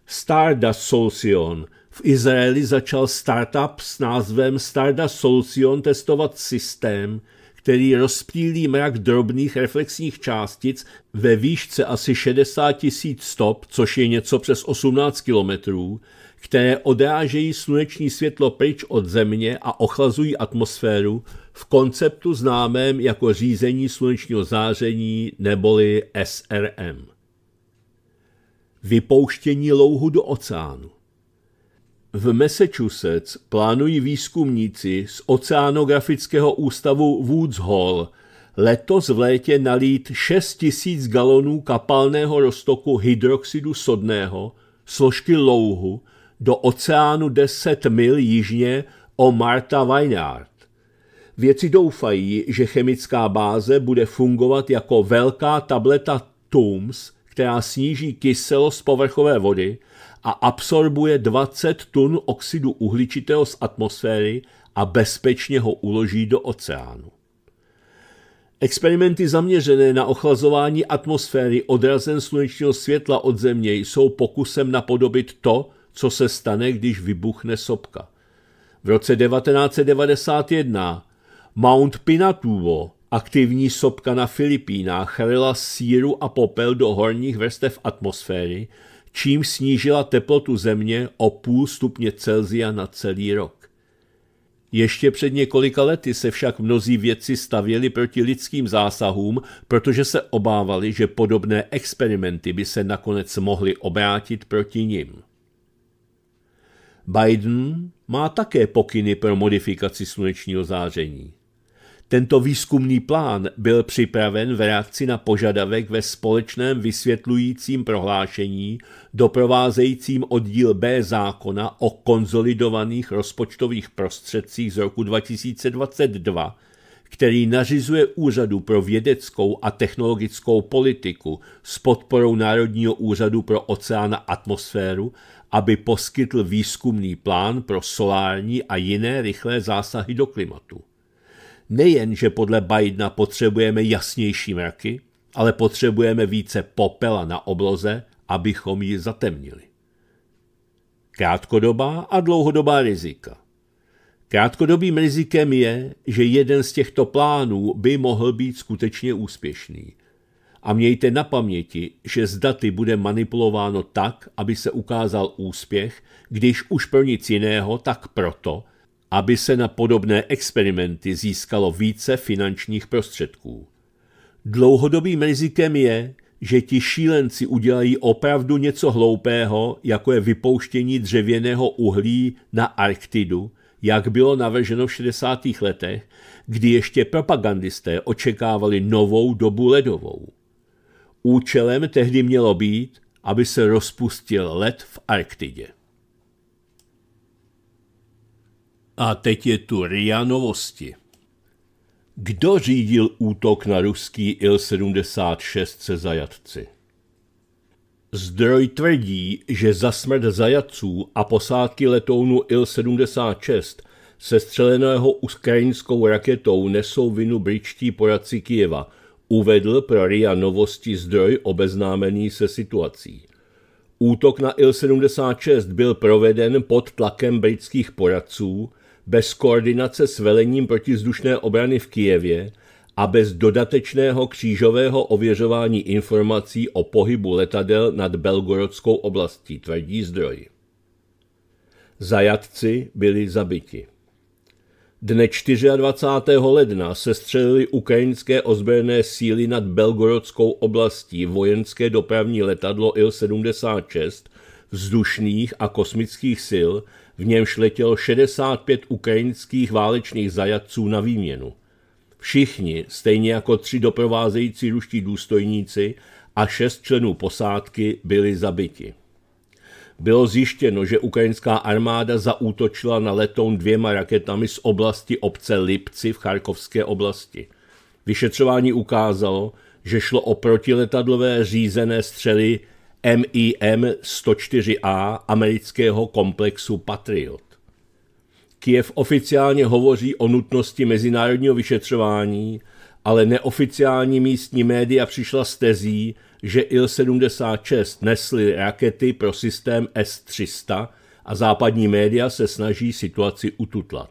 Stardust Solution v Izraeli začal startup s názvem Stardust Solution testovat systém, který rozptýlí mrak drobných reflexních částic ve výšce asi 60 tisíc stop, což je něco přes 18 kilometrů, které odrážejí sluneční světlo pryč od země a ochlazují atmosféru v konceptu známém jako řízení slunečního záření neboli SRM. Vypouštění louhu do oceánu. V Massachusetts plánují výzkumníci z oceánografického ústavu Woods Hall letos v létě nalít 6 000 galonů kapalného roztoku hydroxidu sodného složky louhu do oceánu 10 mil jižně o Marta Vineyard. Věci doufají, že chemická báze bude fungovat jako velká tableta TUMS, která sníží kyselost povrchové vody – a absorbuje 20 tun oxidu uhličitého z atmosféry a bezpečně ho uloží do oceánu. Experimenty zaměřené na ochlazování atmosféry odrazem slunečního světla od Země jsou pokusem napodobit to, co se stane, když vybuchne sopka. V roce 1991 Mount Pinatubo, aktivní sopka na Filipínách, chrlila síru a popel do horních vrstev atmosféry, čím snížila teplotu země o půl stupně Celzia na celý rok. Ještě před několika lety se však mnozí vědci stavěli proti lidským zásahům, protože se obávali, že podobné experimenty by se nakonec mohly obrátit proti nim. Biden má také pokyny pro modifikaci slunečního záření. Tento výzkumný plán byl připraven v reakci na požadavek ve společném vysvětlujícím prohlášení doprovázejícím oddíl B zákona o konzolidovaných rozpočtových prostředcích z roku 2022, který nařizuje Úřadu pro vědeckou a technologickou politiku s podporou Národního úřadu pro oceán a atmosféru, aby poskytl výzkumný plán pro solární a jiné rychlé zásahy do klimatu. Nejen, že podle Bidena potřebujeme jasnější mraky, ale potřebujeme více popela na obloze, abychom ji zatemnili. Krátkodobá a dlouhodobá rizika. Krátkodobým rizikem je, že jeden z těchto plánů by mohl být skutečně úspěšný. A mějte na paměti, že z daty bude manipulováno tak, aby se ukázal úspěch, když už pro nic jiného, tak proto, aby se na podobné experimenty získalo více finančních prostředků. Dlouhodobým rizikem je, že ti šílenci udělají opravdu něco hloupého, jako je vypouštění dřevěného uhlí na Arktidu, jak bylo navrženo v 60. letech, kdy ještě propagandisté očekávali novou dobu ledovou. Účelem tehdy mělo být, aby se rozpustil led v Arktidě. A teď je tu RIA novosti. Kdo řídil útok na ruský IL-76 se zajatci? Zdroj tvrdí, že za smrt zajatců a posádky letounu IL-76 sestřeleného ukrajinskou raketou nesou vinu britští poradci Kijeva, uvedl pro RIA novosti zdroj obeznámený se situací. Útok na IL-76 byl proveden pod tlakem britských poradců, bez koordinace s velením protizdušné obrany v Kijevě a bez dodatečného křížového ověřování informací o pohybu letadel nad Belgorodskou oblastí, tvrdí zdroj. Zajatci byli zabiti. Dne 24. ledna se střelili ukrajinské ozbrojené síly nad Belgorodskou oblastí vojenské dopravní letadlo Il-76 vzdušných a kosmických sil v němž letělo 65 ukrajinských válečných zajatců na výměnu. Všichni, stejně jako tři doprovázející ruští důstojníci a šest členů posádky, byli zabiti. Bylo zjištěno, že ukrajinská armáda zaútočila na letoun dvěma raketami z oblasti obce Lipci v Charkovské oblasti. Vyšetřování ukázalo, že šlo o protiletadlové řízené střely MIM 104A amerického komplexu Patriot. Kiev oficiálně hovoří o nutnosti mezinárodního vyšetřování, ale neoficiální místní média přišla s tezí, že IL-76 nesly rakety pro systém S-300 a západní média se snaží situaci ututlat.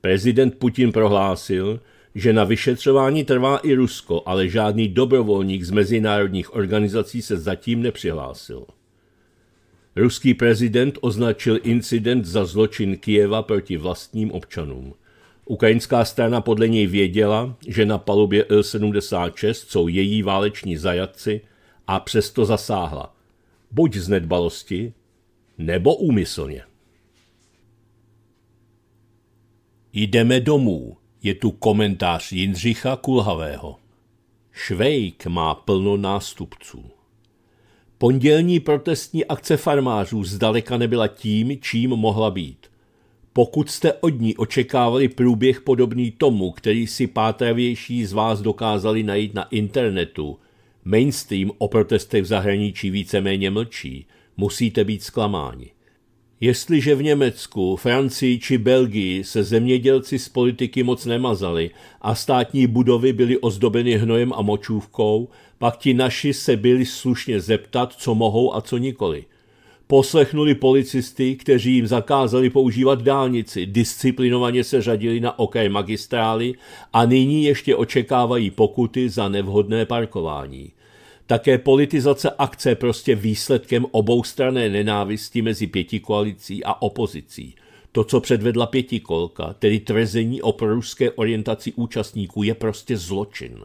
Prezident Putin prohlásil, že na vyšetřování trvá i Rusko, ale žádný dobrovolník z mezinárodních organizací se zatím nepřihlásil. Ruský prezident označil incident za zločin Kijeva proti vlastním občanům. Ukrajinská strana podle něj věděla, že na palubě Il-76 jsou její váleční zajatci a přesto zasáhla. Buď z nedbalosti, nebo úmyslně. Jdeme domů, je tu komentář Jindřicha Kulhavého. Švejk má plno nástupců. Pondělní protestní akce farmářů zdaleka nebyla tím, čím mohla být. Pokud jste od ní očekávali průběh podobný tomu, který si pátravější z vás dokázali najít na internetu, mainstream o protestech v zahraničí víceméně mlčí, musíte být zklamáni. Jestliže v Německu, Francii či Belgii se zemědělci z politiky moc nemazali a státní budovy byly ozdobeny hnojem a močůvkou, pak ti naši se byli slušně zeptat, co mohou a co nikoli. Poslechnuli policisty, kteří jim zakázali používat dálnici, disciplinovaně se řadili na oké magistrály a nyní ještě očekávají pokuty za nevhodné parkování. Také politizace akce je prostě výsledkem oboustrané nenávisti mezi pětikoalicí a opozicí. To, co předvedla pětikolka, tedy trezení o proruské orientaci účastníků, je prostě zločin.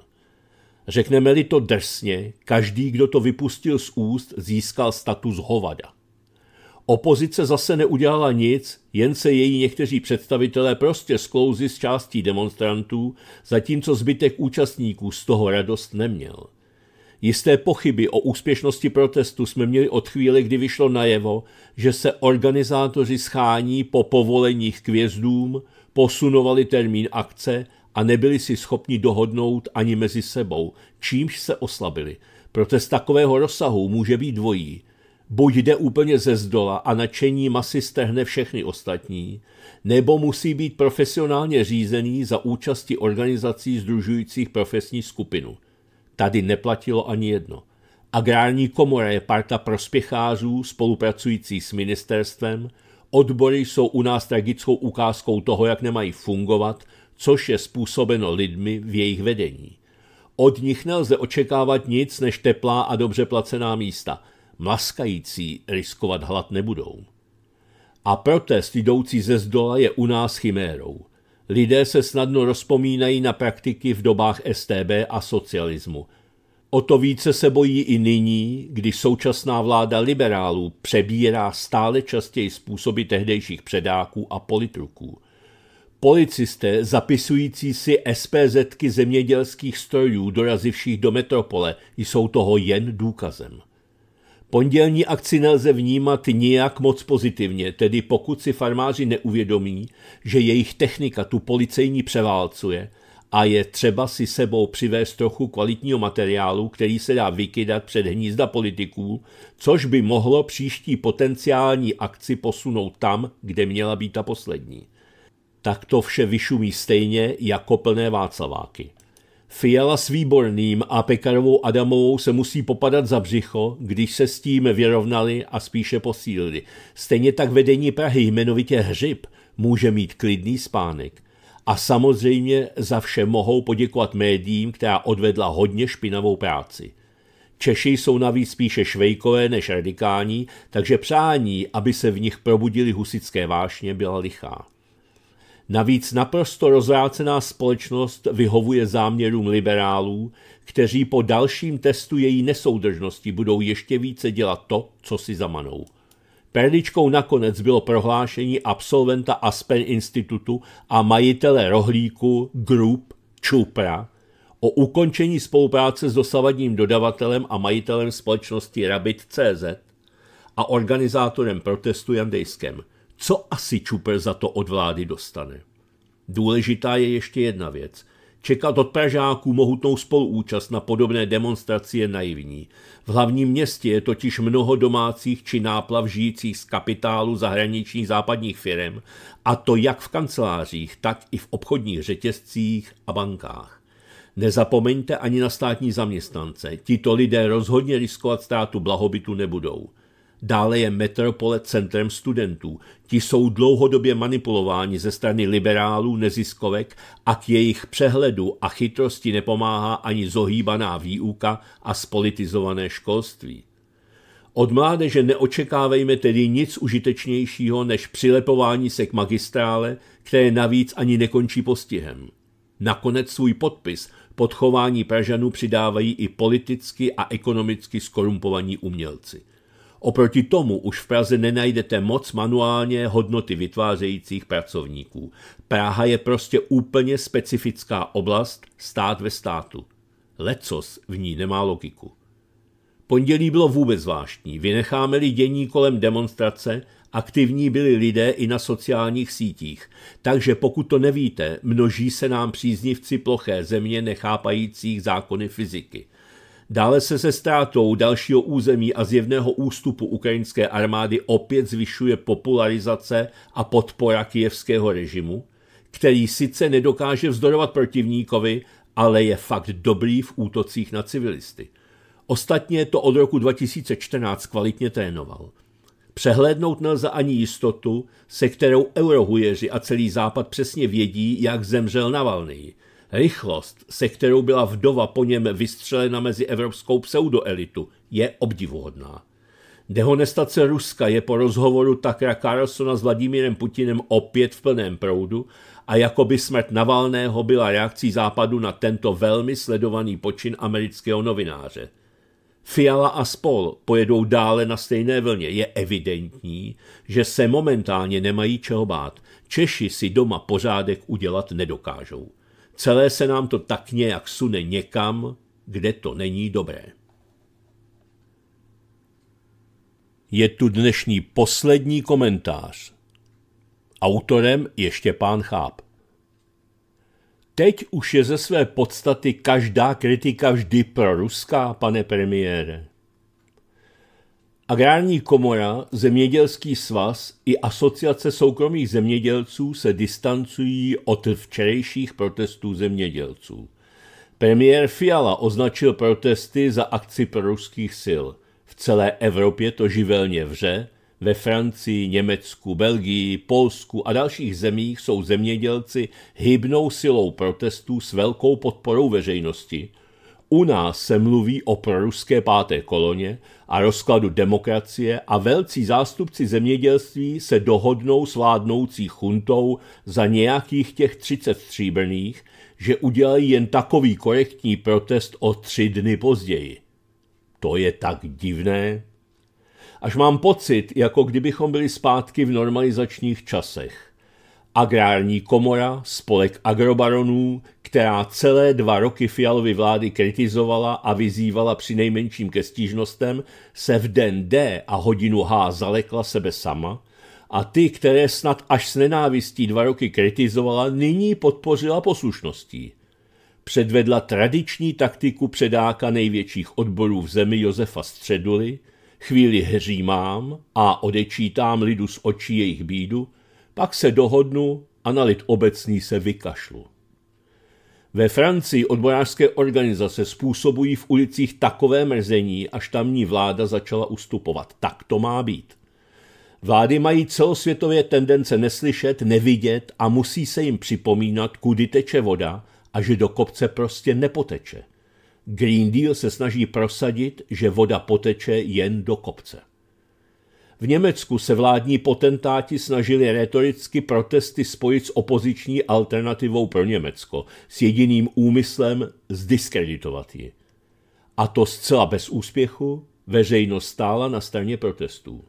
Řekneme-li to drsně, každý, kdo to vypustil z úst, získal status hovada. Opozice zase neudělala nic, jen se její někteří představitelé prostě sklouzli z částí demonstrantů, zatímco zbytek účastníků z toho radost neměl. Jisté pochyby o úspěšnosti protestu jsme měli od chvíle, kdy vyšlo najevo, že se organizátoři schání po povoleních k vězdům, posunovali termín akce a nebyli si schopni dohodnout ani mezi sebou, čímž se oslabili. Protest takového rozsahu může být dvojí. Buď jde úplně ze zdola a nadšení masy stehne všechny ostatní, nebo musí být profesionálně řízený za účasti organizací združujících profesní skupinu – Tady neplatilo ani jedno. Agrární komora je parta prospěchářů spolupracující s ministerstvem, odbory jsou u nás tragickou ukázkou toho, jak nemají fungovat, což je způsobeno lidmi v jejich vedení. Od nich nelze očekávat nic než teplá a dobře placená místa. Mlaskající riskovat hlad nebudou. A protest jdoucí ze zdola je u nás chimérou. Lidé se snadno rozpomínají na praktiky v dobách STB a socialismu. O to více se bojí i nyní, kdy současná vláda liberálů přebírá stále častěji způsoby tehdejších předáků a politruků. Policisté zapisující si SPZky zemědělských strojů dorazivších do metropole jsou toho jen důkazem. Pondělní akci nelze vnímat nijak moc pozitivně, tedy pokud si farmáři neuvědomí, že jejich technika tu policejní převálcuje a je třeba si sebou přivést trochu kvalitního materiálu, který se dá vykydat před hnízda politiků, což by mohlo příští potenciální akci posunout tam, kde měla být ta poslední. Tak to vše vyšumí stejně jako plné Václaváky. Fiala s Výborným a Pekarovou Adamovou se musí popadat za břicho, když se s tím vyrovnali a spíše posílili. Stejně tak vedení Prahy, jmenovitě Hřib, může mít klidný spánek. A samozřejmě za vše mohou poděkovat médiím, která odvedla hodně špinavou práci. Češi jsou navíc spíše švejkové než radikální, takže přání, aby se v nich probudili husické vášně, byla lichá. Navíc naprosto rozrácená společnost vyhovuje záměrům liberálů, kteří po dalším testu její nesoudržnosti budou ještě více dělat to, co si zamanou. Perličkou nakonec bylo prohlášení absolventa Aspen institutu a majitele rohlíku Group Čupra o ukončení spolupráce s dosavadním dodavatelem a majitelem společnosti Rabbit.cz a organizátorem protestu Jandejskem – co asi Čuper za to od vlády dostane. Důležitá je ještě jedna věc. Čekat od Pražáků mohutnou spoluúčast na podobné demonstraci je naivní. V hlavním městě je totiž mnoho domácích či náplav žijících z kapitálu zahraničních západních firm, a to jak v kancelářích, tak i v obchodních řetězcích a bankách. Nezapomeňte ani na státní zaměstnance. Tito lidé rozhodně riskovat státu blahobytu nebudou. Dále je metropole centrem studentů. Ti jsou dlouhodobě manipulováni ze strany liberálů, neziskovek a k jejich přehledu a chytrosti nepomáhá ani zohýbaná výuka a spolitizované školství. Od mládeže neočekávejme tedy nic užitečnějšího než přilepování se k magistrále, které navíc ani nekončí postihem. Nakonec svůj podpis podchování Pražanů přidávají i politicky a ekonomicky skorumpovaní umělci – Oproti tomu už v Praze nenajdete moc manuálně hodnoty vytvářejících pracovníků. Praha je prostě úplně specifická oblast, stát ve státu. Lecos v ní nemá logiku. Pondělí bylo vůbec zvláštní. Vynecháme-li dění kolem demonstrace, aktivní byli lidé i na sociálních sítích. Takže pokud to nevíte, množí se nám příznivci ploché země nechápajících zákony fyziky – Dále se se ztrátou dalšího území a zjevného ústupu ukrajinské armády opět zvyšuje popularizace a podpora kijevského režimu, který sice nedokáže vzdorovat protivníkovi, ale je fakt dobrý v útocích na civilisty. Ostatně to od roku 2014 kvalitně trénoval. Přehlédnout nelze ani jistotu, se kterou eurohujeři a celý západ přesně vědí, jak zemřel Navalnyj, Rychlost, se kterou byla vdova po něm vystřelena mezi evropskou pseudoelitu, je obdivuhodná. Dehonestace Ruska je po rozhovoru Takra Karlsona s Vladimírem Putinem opět v plném proudu a jako by smrt Navalného byla reakcí západu na tento velmi sledovaný počin amerického novináře. Fiala a Spol pojedou dále na stejné vlně. Je evidentní, že se momentálně nemají čeho bát. Češi si doma pořádek udělat nedokážou. Celé se nám to tak nějak sune někam, kde to není dobré. Je tu dnešní poslední komentář. Autorem je Štěpán Cháp. Teď už je ze své podstaty každá kritika vždy pro ruská, pane premiére. Agrární komora, Zemědělský svaz i Asociace soukromých zemědělců se distancují od včerejších protestů zemědělců. Premiér Fiala označil protesty za akci proruských sil. V celé Evropě to živelně vře, ve Francii, Německu, Belgii, Polsku a dalších zemích jsou zemědělci hybnou silou protestů s velkou podporou veřejnosti u nás se mluví o proruské páté koloně a rozkladu demokracie a velcí zástupci zemědělství se dohodnou s vládnoucí chuntou za nějakých těch 30 stříbrných, že udělají jen takový korektní protest o tři dny později. To je tak divné. Až mám pocit, jako kdybychom byli zpátky v normalizačních časech agrární komora, spolek agrobaronů, která celé dva roky Fialovy vlády kritizovala a vyzývala při nejmenším ke stížnostem, se v den D a hodinu H zalekla sebe sama a ty, které snad až s nenávistí dva roky kritizovala, nyní podpořila poslušností. Předvedla tradiční taktiku předáka největších odborů v zemi Josefa Středuly, chvíli hřímám a odečítám lidu z očí jejich bídu, pak se dohodnu a na lid obecný se vykašlu. Ve Francii odbojářské organizace způsobují v ulicích takové mrzení, až tamní vláda začala ustupovat. Tak to má být. Vlády mají celosvětově tendence neslyšet, nevidět a musí se jim připomínat, kudy teče voda a že do kopce prostě nepoteče. Green Deal se snaží prosadit, že voda poteče jen do kopce. V Německu se vládní potentáti snažili retoricky protesty spojit s opoziční alternativou pro Německo, s jediným úmyslem zdiskreditovat ji. A to zcela bez úspěchu, veřejnost stála na straně protestů.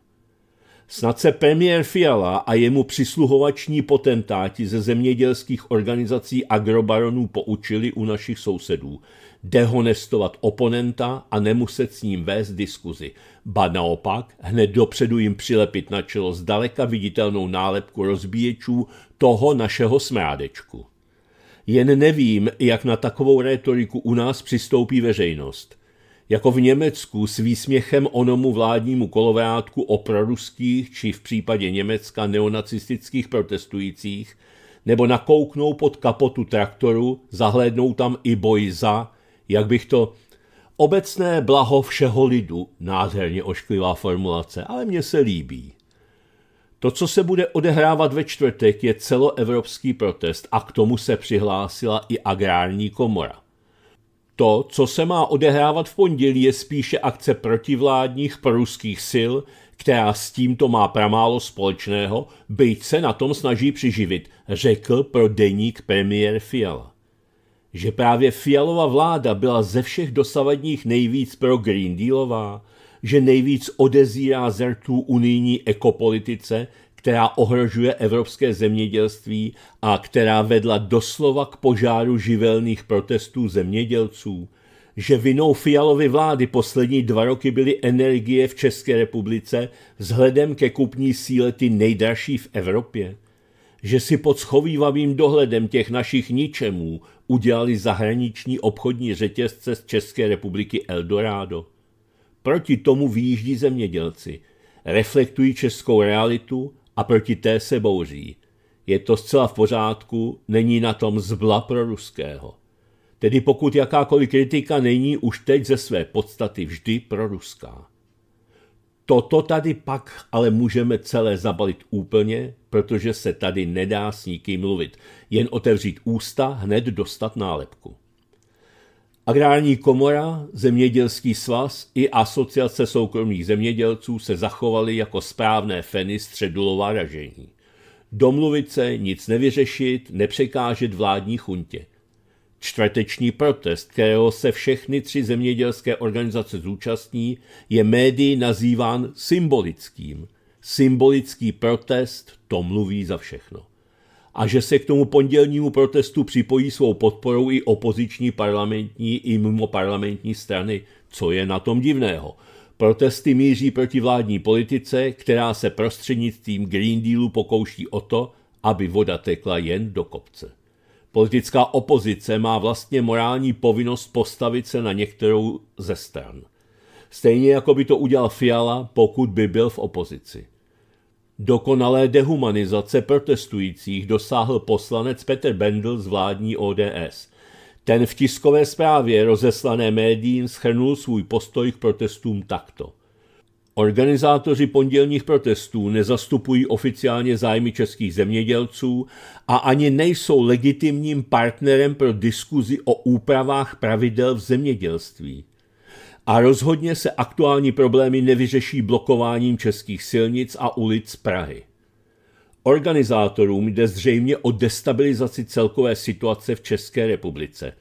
Snad se premiér Fiala a jemu přisluhovační potentáti ze zemědělských organizací agrobaronů poučili u našich sousedů, dehonestovat oponenta a nemuset s ním vést diskuzi. Ba naopak, hned dopředu jim přilepit na čelo zdaleka viditelnou nálepku rozbíječů toho našeho smrádečku. Jen nevím, jak na takovou retoriku u nás přistoupí veřejnost. Jako v Německu s výsměchem onomu vládnímu kolovrátku o proruských či v případě Německa neonacistických protestujících, nebo nakouknou pod kapotu traktoru, zahlédnou tam i boj za jak bych to obecné blaho všeho lidu, nádherně ošklivá formulace, ale mně se líbí. To, co se bude odehrávat ve čtvrtek, je celoevropský protest a k tomu se přihlásila i agrární komora. To, co se má odehrávat v pondělí, je spíše akce protivládních proruských sil, která s tímto má pramálo společného, byť se na tom snaží přiživit, řekl pro deník premiér Fiala že právě fialová vláda byla ze všech dosavadních nejvíc pro Green Dealová, že nejvíc odezírá zertů unijní ekopolitice, která ohrožuje evropské zemědělství a která vedla doslova k požáru živelných protestů zemědělců, že vinou Fialovy vlády poslední dva roky byly energie v České republice vzhledem ke kupní síle ty nejdražší v Evropě, že si pod schovývavým dohledem těch našich ničemů udělali zahraniční obchodní řetězce z České republiky Eldorado. Proti tomu výjíždí zemědělci, reflektují českou realitu a proti té se bouří. Je to zcela v pořádku, není na tom zbla pro ruského. Tedy pokud jakákoliv kritika není už teď ze své podstaty vždy pro ruská. Toto tady pak ale můžeme celé zabalit úplně, protože se tady nedá s nikým mluvit. Jen otevřít ústa, hned dostat nálepku. Agrární komora, zemědělský svaz i asociace soukromých zemědělců se zachovaly jako správné feny středulová ražení. Domluvit se, nic nevyřešit, nepřekážet vládní chuntě – Čtvrteční protest, kterého se všechny tři zemědělské organizace zúčastní, je médií nazýván symbolickým. Symbolický protest to mluví za všechno. A že se k tomu pondělnímu protestu připojí svou podporou i opoziční parlamentní i mimo parlamentní strany, co je na tom divného. Protesty míří proti vládní politice, která se prostřednictvím Green Dealu pokouší o to, aby voda tekla jen do kopce. Politická opozice má vlastně morální povinnost postavit se na některou ze stran. Stejně jako by to udělal Fiala, pokud by byl v opozici. Dokonalé dehumanizace protestujících dosáhl poslanec Petr Bendl z vládní ODS. Ten v tiskové zprávě rozeslané médiím schrnul svůj postoj k protestům takto. Organizátoři pondělních protestů nezastupují oficiálně zájmy českých zemědělců a ani nejsou legitimním partnerem pro diskuzi o úpravách pravidel v zemědělství. A rozhodně se aktuální problémy nevyřeší blokováním českých silnic a ulic Prahy. Organizátorům jde zřejmě o destabilizaci celkové situace v České republice.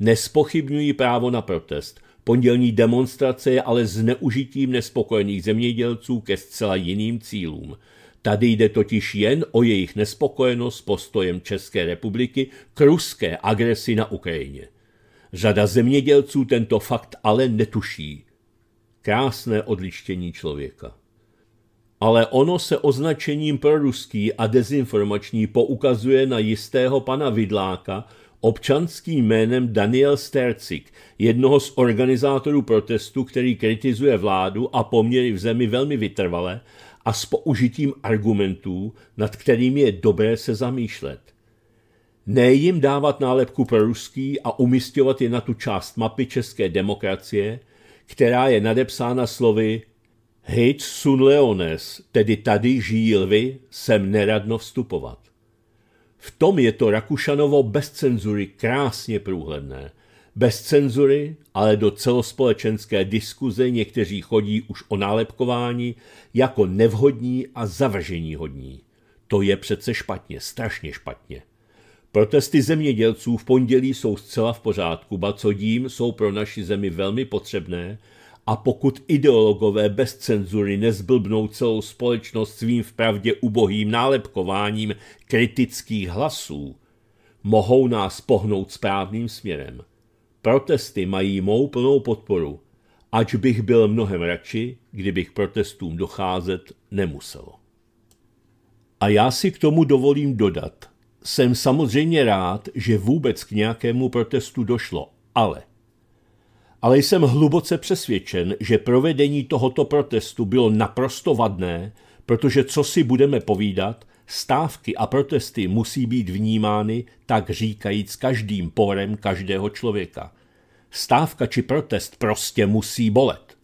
Nespochybňují právo na protest – Pondělní demonstrace je ale zneužitím nespokojených zemědělců ke zcela jiným cílům. Tady jde totiž jen o jejich nespokojenost s postojem České republiky k ruské agresi na Ukrajině. Řada zemědělců tento fakt ale netuší. Krásné odlištění člověka. Ale ono se označením proruský a dezinformační poukazuje na jistého pana Vidláka, občanským jménem Daniel Stercik, jednoho z organizátorů protestu, který kritizuje vládu a poměry v zemi velmi vytrvale a s použitím argumentů, nad kterými je dobré se zamýšlet. Ne jim dávat nálepku pro ruský a umistovat je na tu část mapy české demokracie, která je nadepsána slovy Hejt sun leones, tedy tady žijí lvy, sem neradno vstupovat. V tom je to Rakušanovo bez cenzury krásně průhledné. Bez cenzury, ale do celospolečenské diskuze někteří chodí už o nálepkování jako nevhodní a zavržení hodní. To je přece špatně, strašně špatně. Protesty zemědělců v pondělí jsou zcela v pořádku, ba co dím, jsou pro naši zemi velmi potřebné a pokud ideologové bez cenzury nezblbnou celou společnost svým vpravdě ubohým nálepkováním kritických hlasů, mohou nás pohnout správným směrem. Protesty mají mou plnou podporu, ač bych byl mnohem radši, kdybych protestům docházet nemuselo. A já si k tomu dovolím dodat. Jsem samozřejmě rád, že vůbec k nějakému protestu došlo, ale ale jsem hluboce přesvědčen, že provedení tohoto protestu bylo naprosto vadné, protože co si budeme povídat, stávky a protesty musí být vnímány, tak říkajíc, každým porem každého člověka. Stávka či protest prostě musí bolet.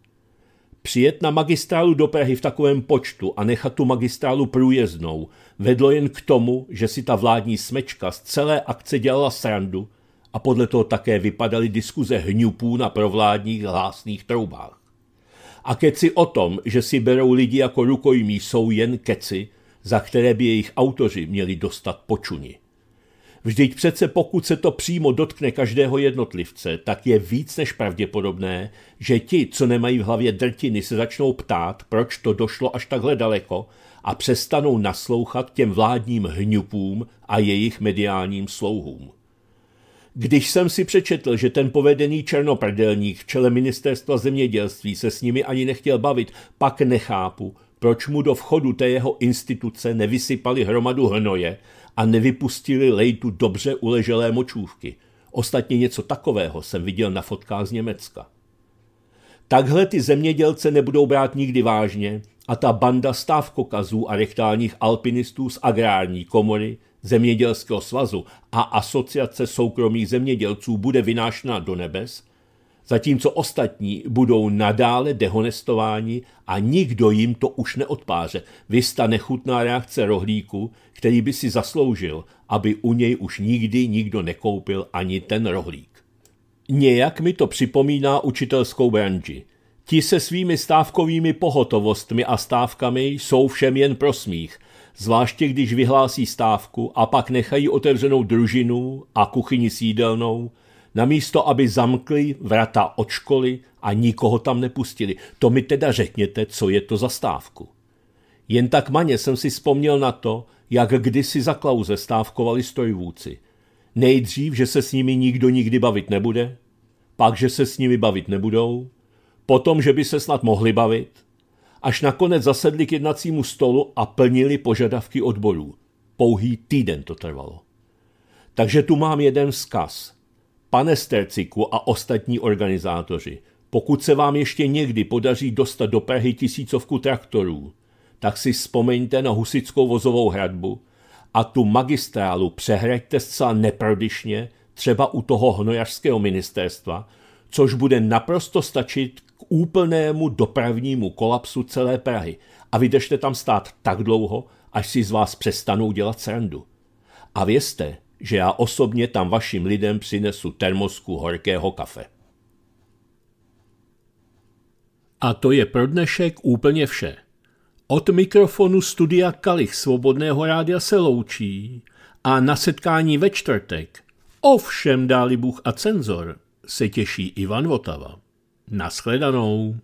Přijet na magistrálu do Prahy v takovém počtu a nechat tu magistrálu průjezdnou vedlo jen k tomu, že si ta vládní smečka z celé akce dělala srandu a podle toho také vypadaly diskuze hňupů na provládních hlásných troubách. A keci o tom, že si berou lidi jako rukojmí, jsou jen keci, za které by jejich autoři měli dostat počuni. Vždyť přece pokud se to přímo dotkne každého jednotlivce, tak je víc než pravděpodobné, že ti, co nemají v hlavě drtiny, se začnou ptát, proč to došlo až takhle daleko a přestanou naslouchat těm vládním hňupům a jejich mediálním slouhům. Když jsem si přečetl, že ten povedený černoprdelník v čele ministerstva zemědělství se s nimi ani nechtěl bavit, pak nechápu, proč mu do vchodu té jeho instituce nevysypali hromadu hnoje a nevypustili lejtu dobře uleželé močůvky. Ostatně něco takového jsem viděl na fotkách z Německa. Takhle ty zemědělce nebudou brát nikdy vážně a ta banda stávkokazů a rektálních alpinistů z agrární komory zemědělského svazu a asociace soukromých zemědělců bude vynášena do nebes, zatímco ostatní budou nadále dehonestováni a nikdo jim to už neodpáře. Vysta nechutná reakce rohlíku, který by si zasloužil, aby u něj už nikdy nikdo nekoupil ani ten rohlík. Nějak mi to připomíná učitelskou branži. Ti se svými stávkovými pohotovostmi a stávkami jsou všem jen pro smích zvláště když vyhlásí stávku a pak nechají otevřenou družinu a kuchyni s jídelnou, namísto aby zamkli vrata od školy a nikoho tam nepustili. To mi teda řekněte, co je to za stávku. Jen tak maně jsem si vzpomněl na to, jak kdysi za Klauze stávkovali strojvůci. Nejdřív, že se s nimi nikdo nikdy bavit nebude, pak, že se s nimi bavit nebudou, potom, že by se snad mohli bavit, až nakonec zasedli k jednacímu stolu a plnili požadavky odborů. Pouhý týden to trvalo. Takže tu mám jeden vzkaz. Pane Sterciku a ostatní organizátoři, pokud se vám ještě někdy podaří dostat do Prahy tisícovku traktorů, tak si vzpomeňte na husickou vozovou hradbu a tu magistrálu přehraďte zcela neprodyšně, třeba u toho hnojařského ministerstva, což bude naprosto stačit k úplnému dopravnímu kolapsu celé Prahy a vydržte tam stát tak dlouho, až si z vás přestanou dělat srandu. A vězte, že já osobně tam vašim lidem přinesu termosku horkého kafe. A to je pro dnešek úplně vše. Od mikrofonu studia Kalich Svobodného rádia se loučí a na setkání ve čtvrtek, ovšem dáli Bůh a cenzor, se těší Ivan Votava. Naschledanou.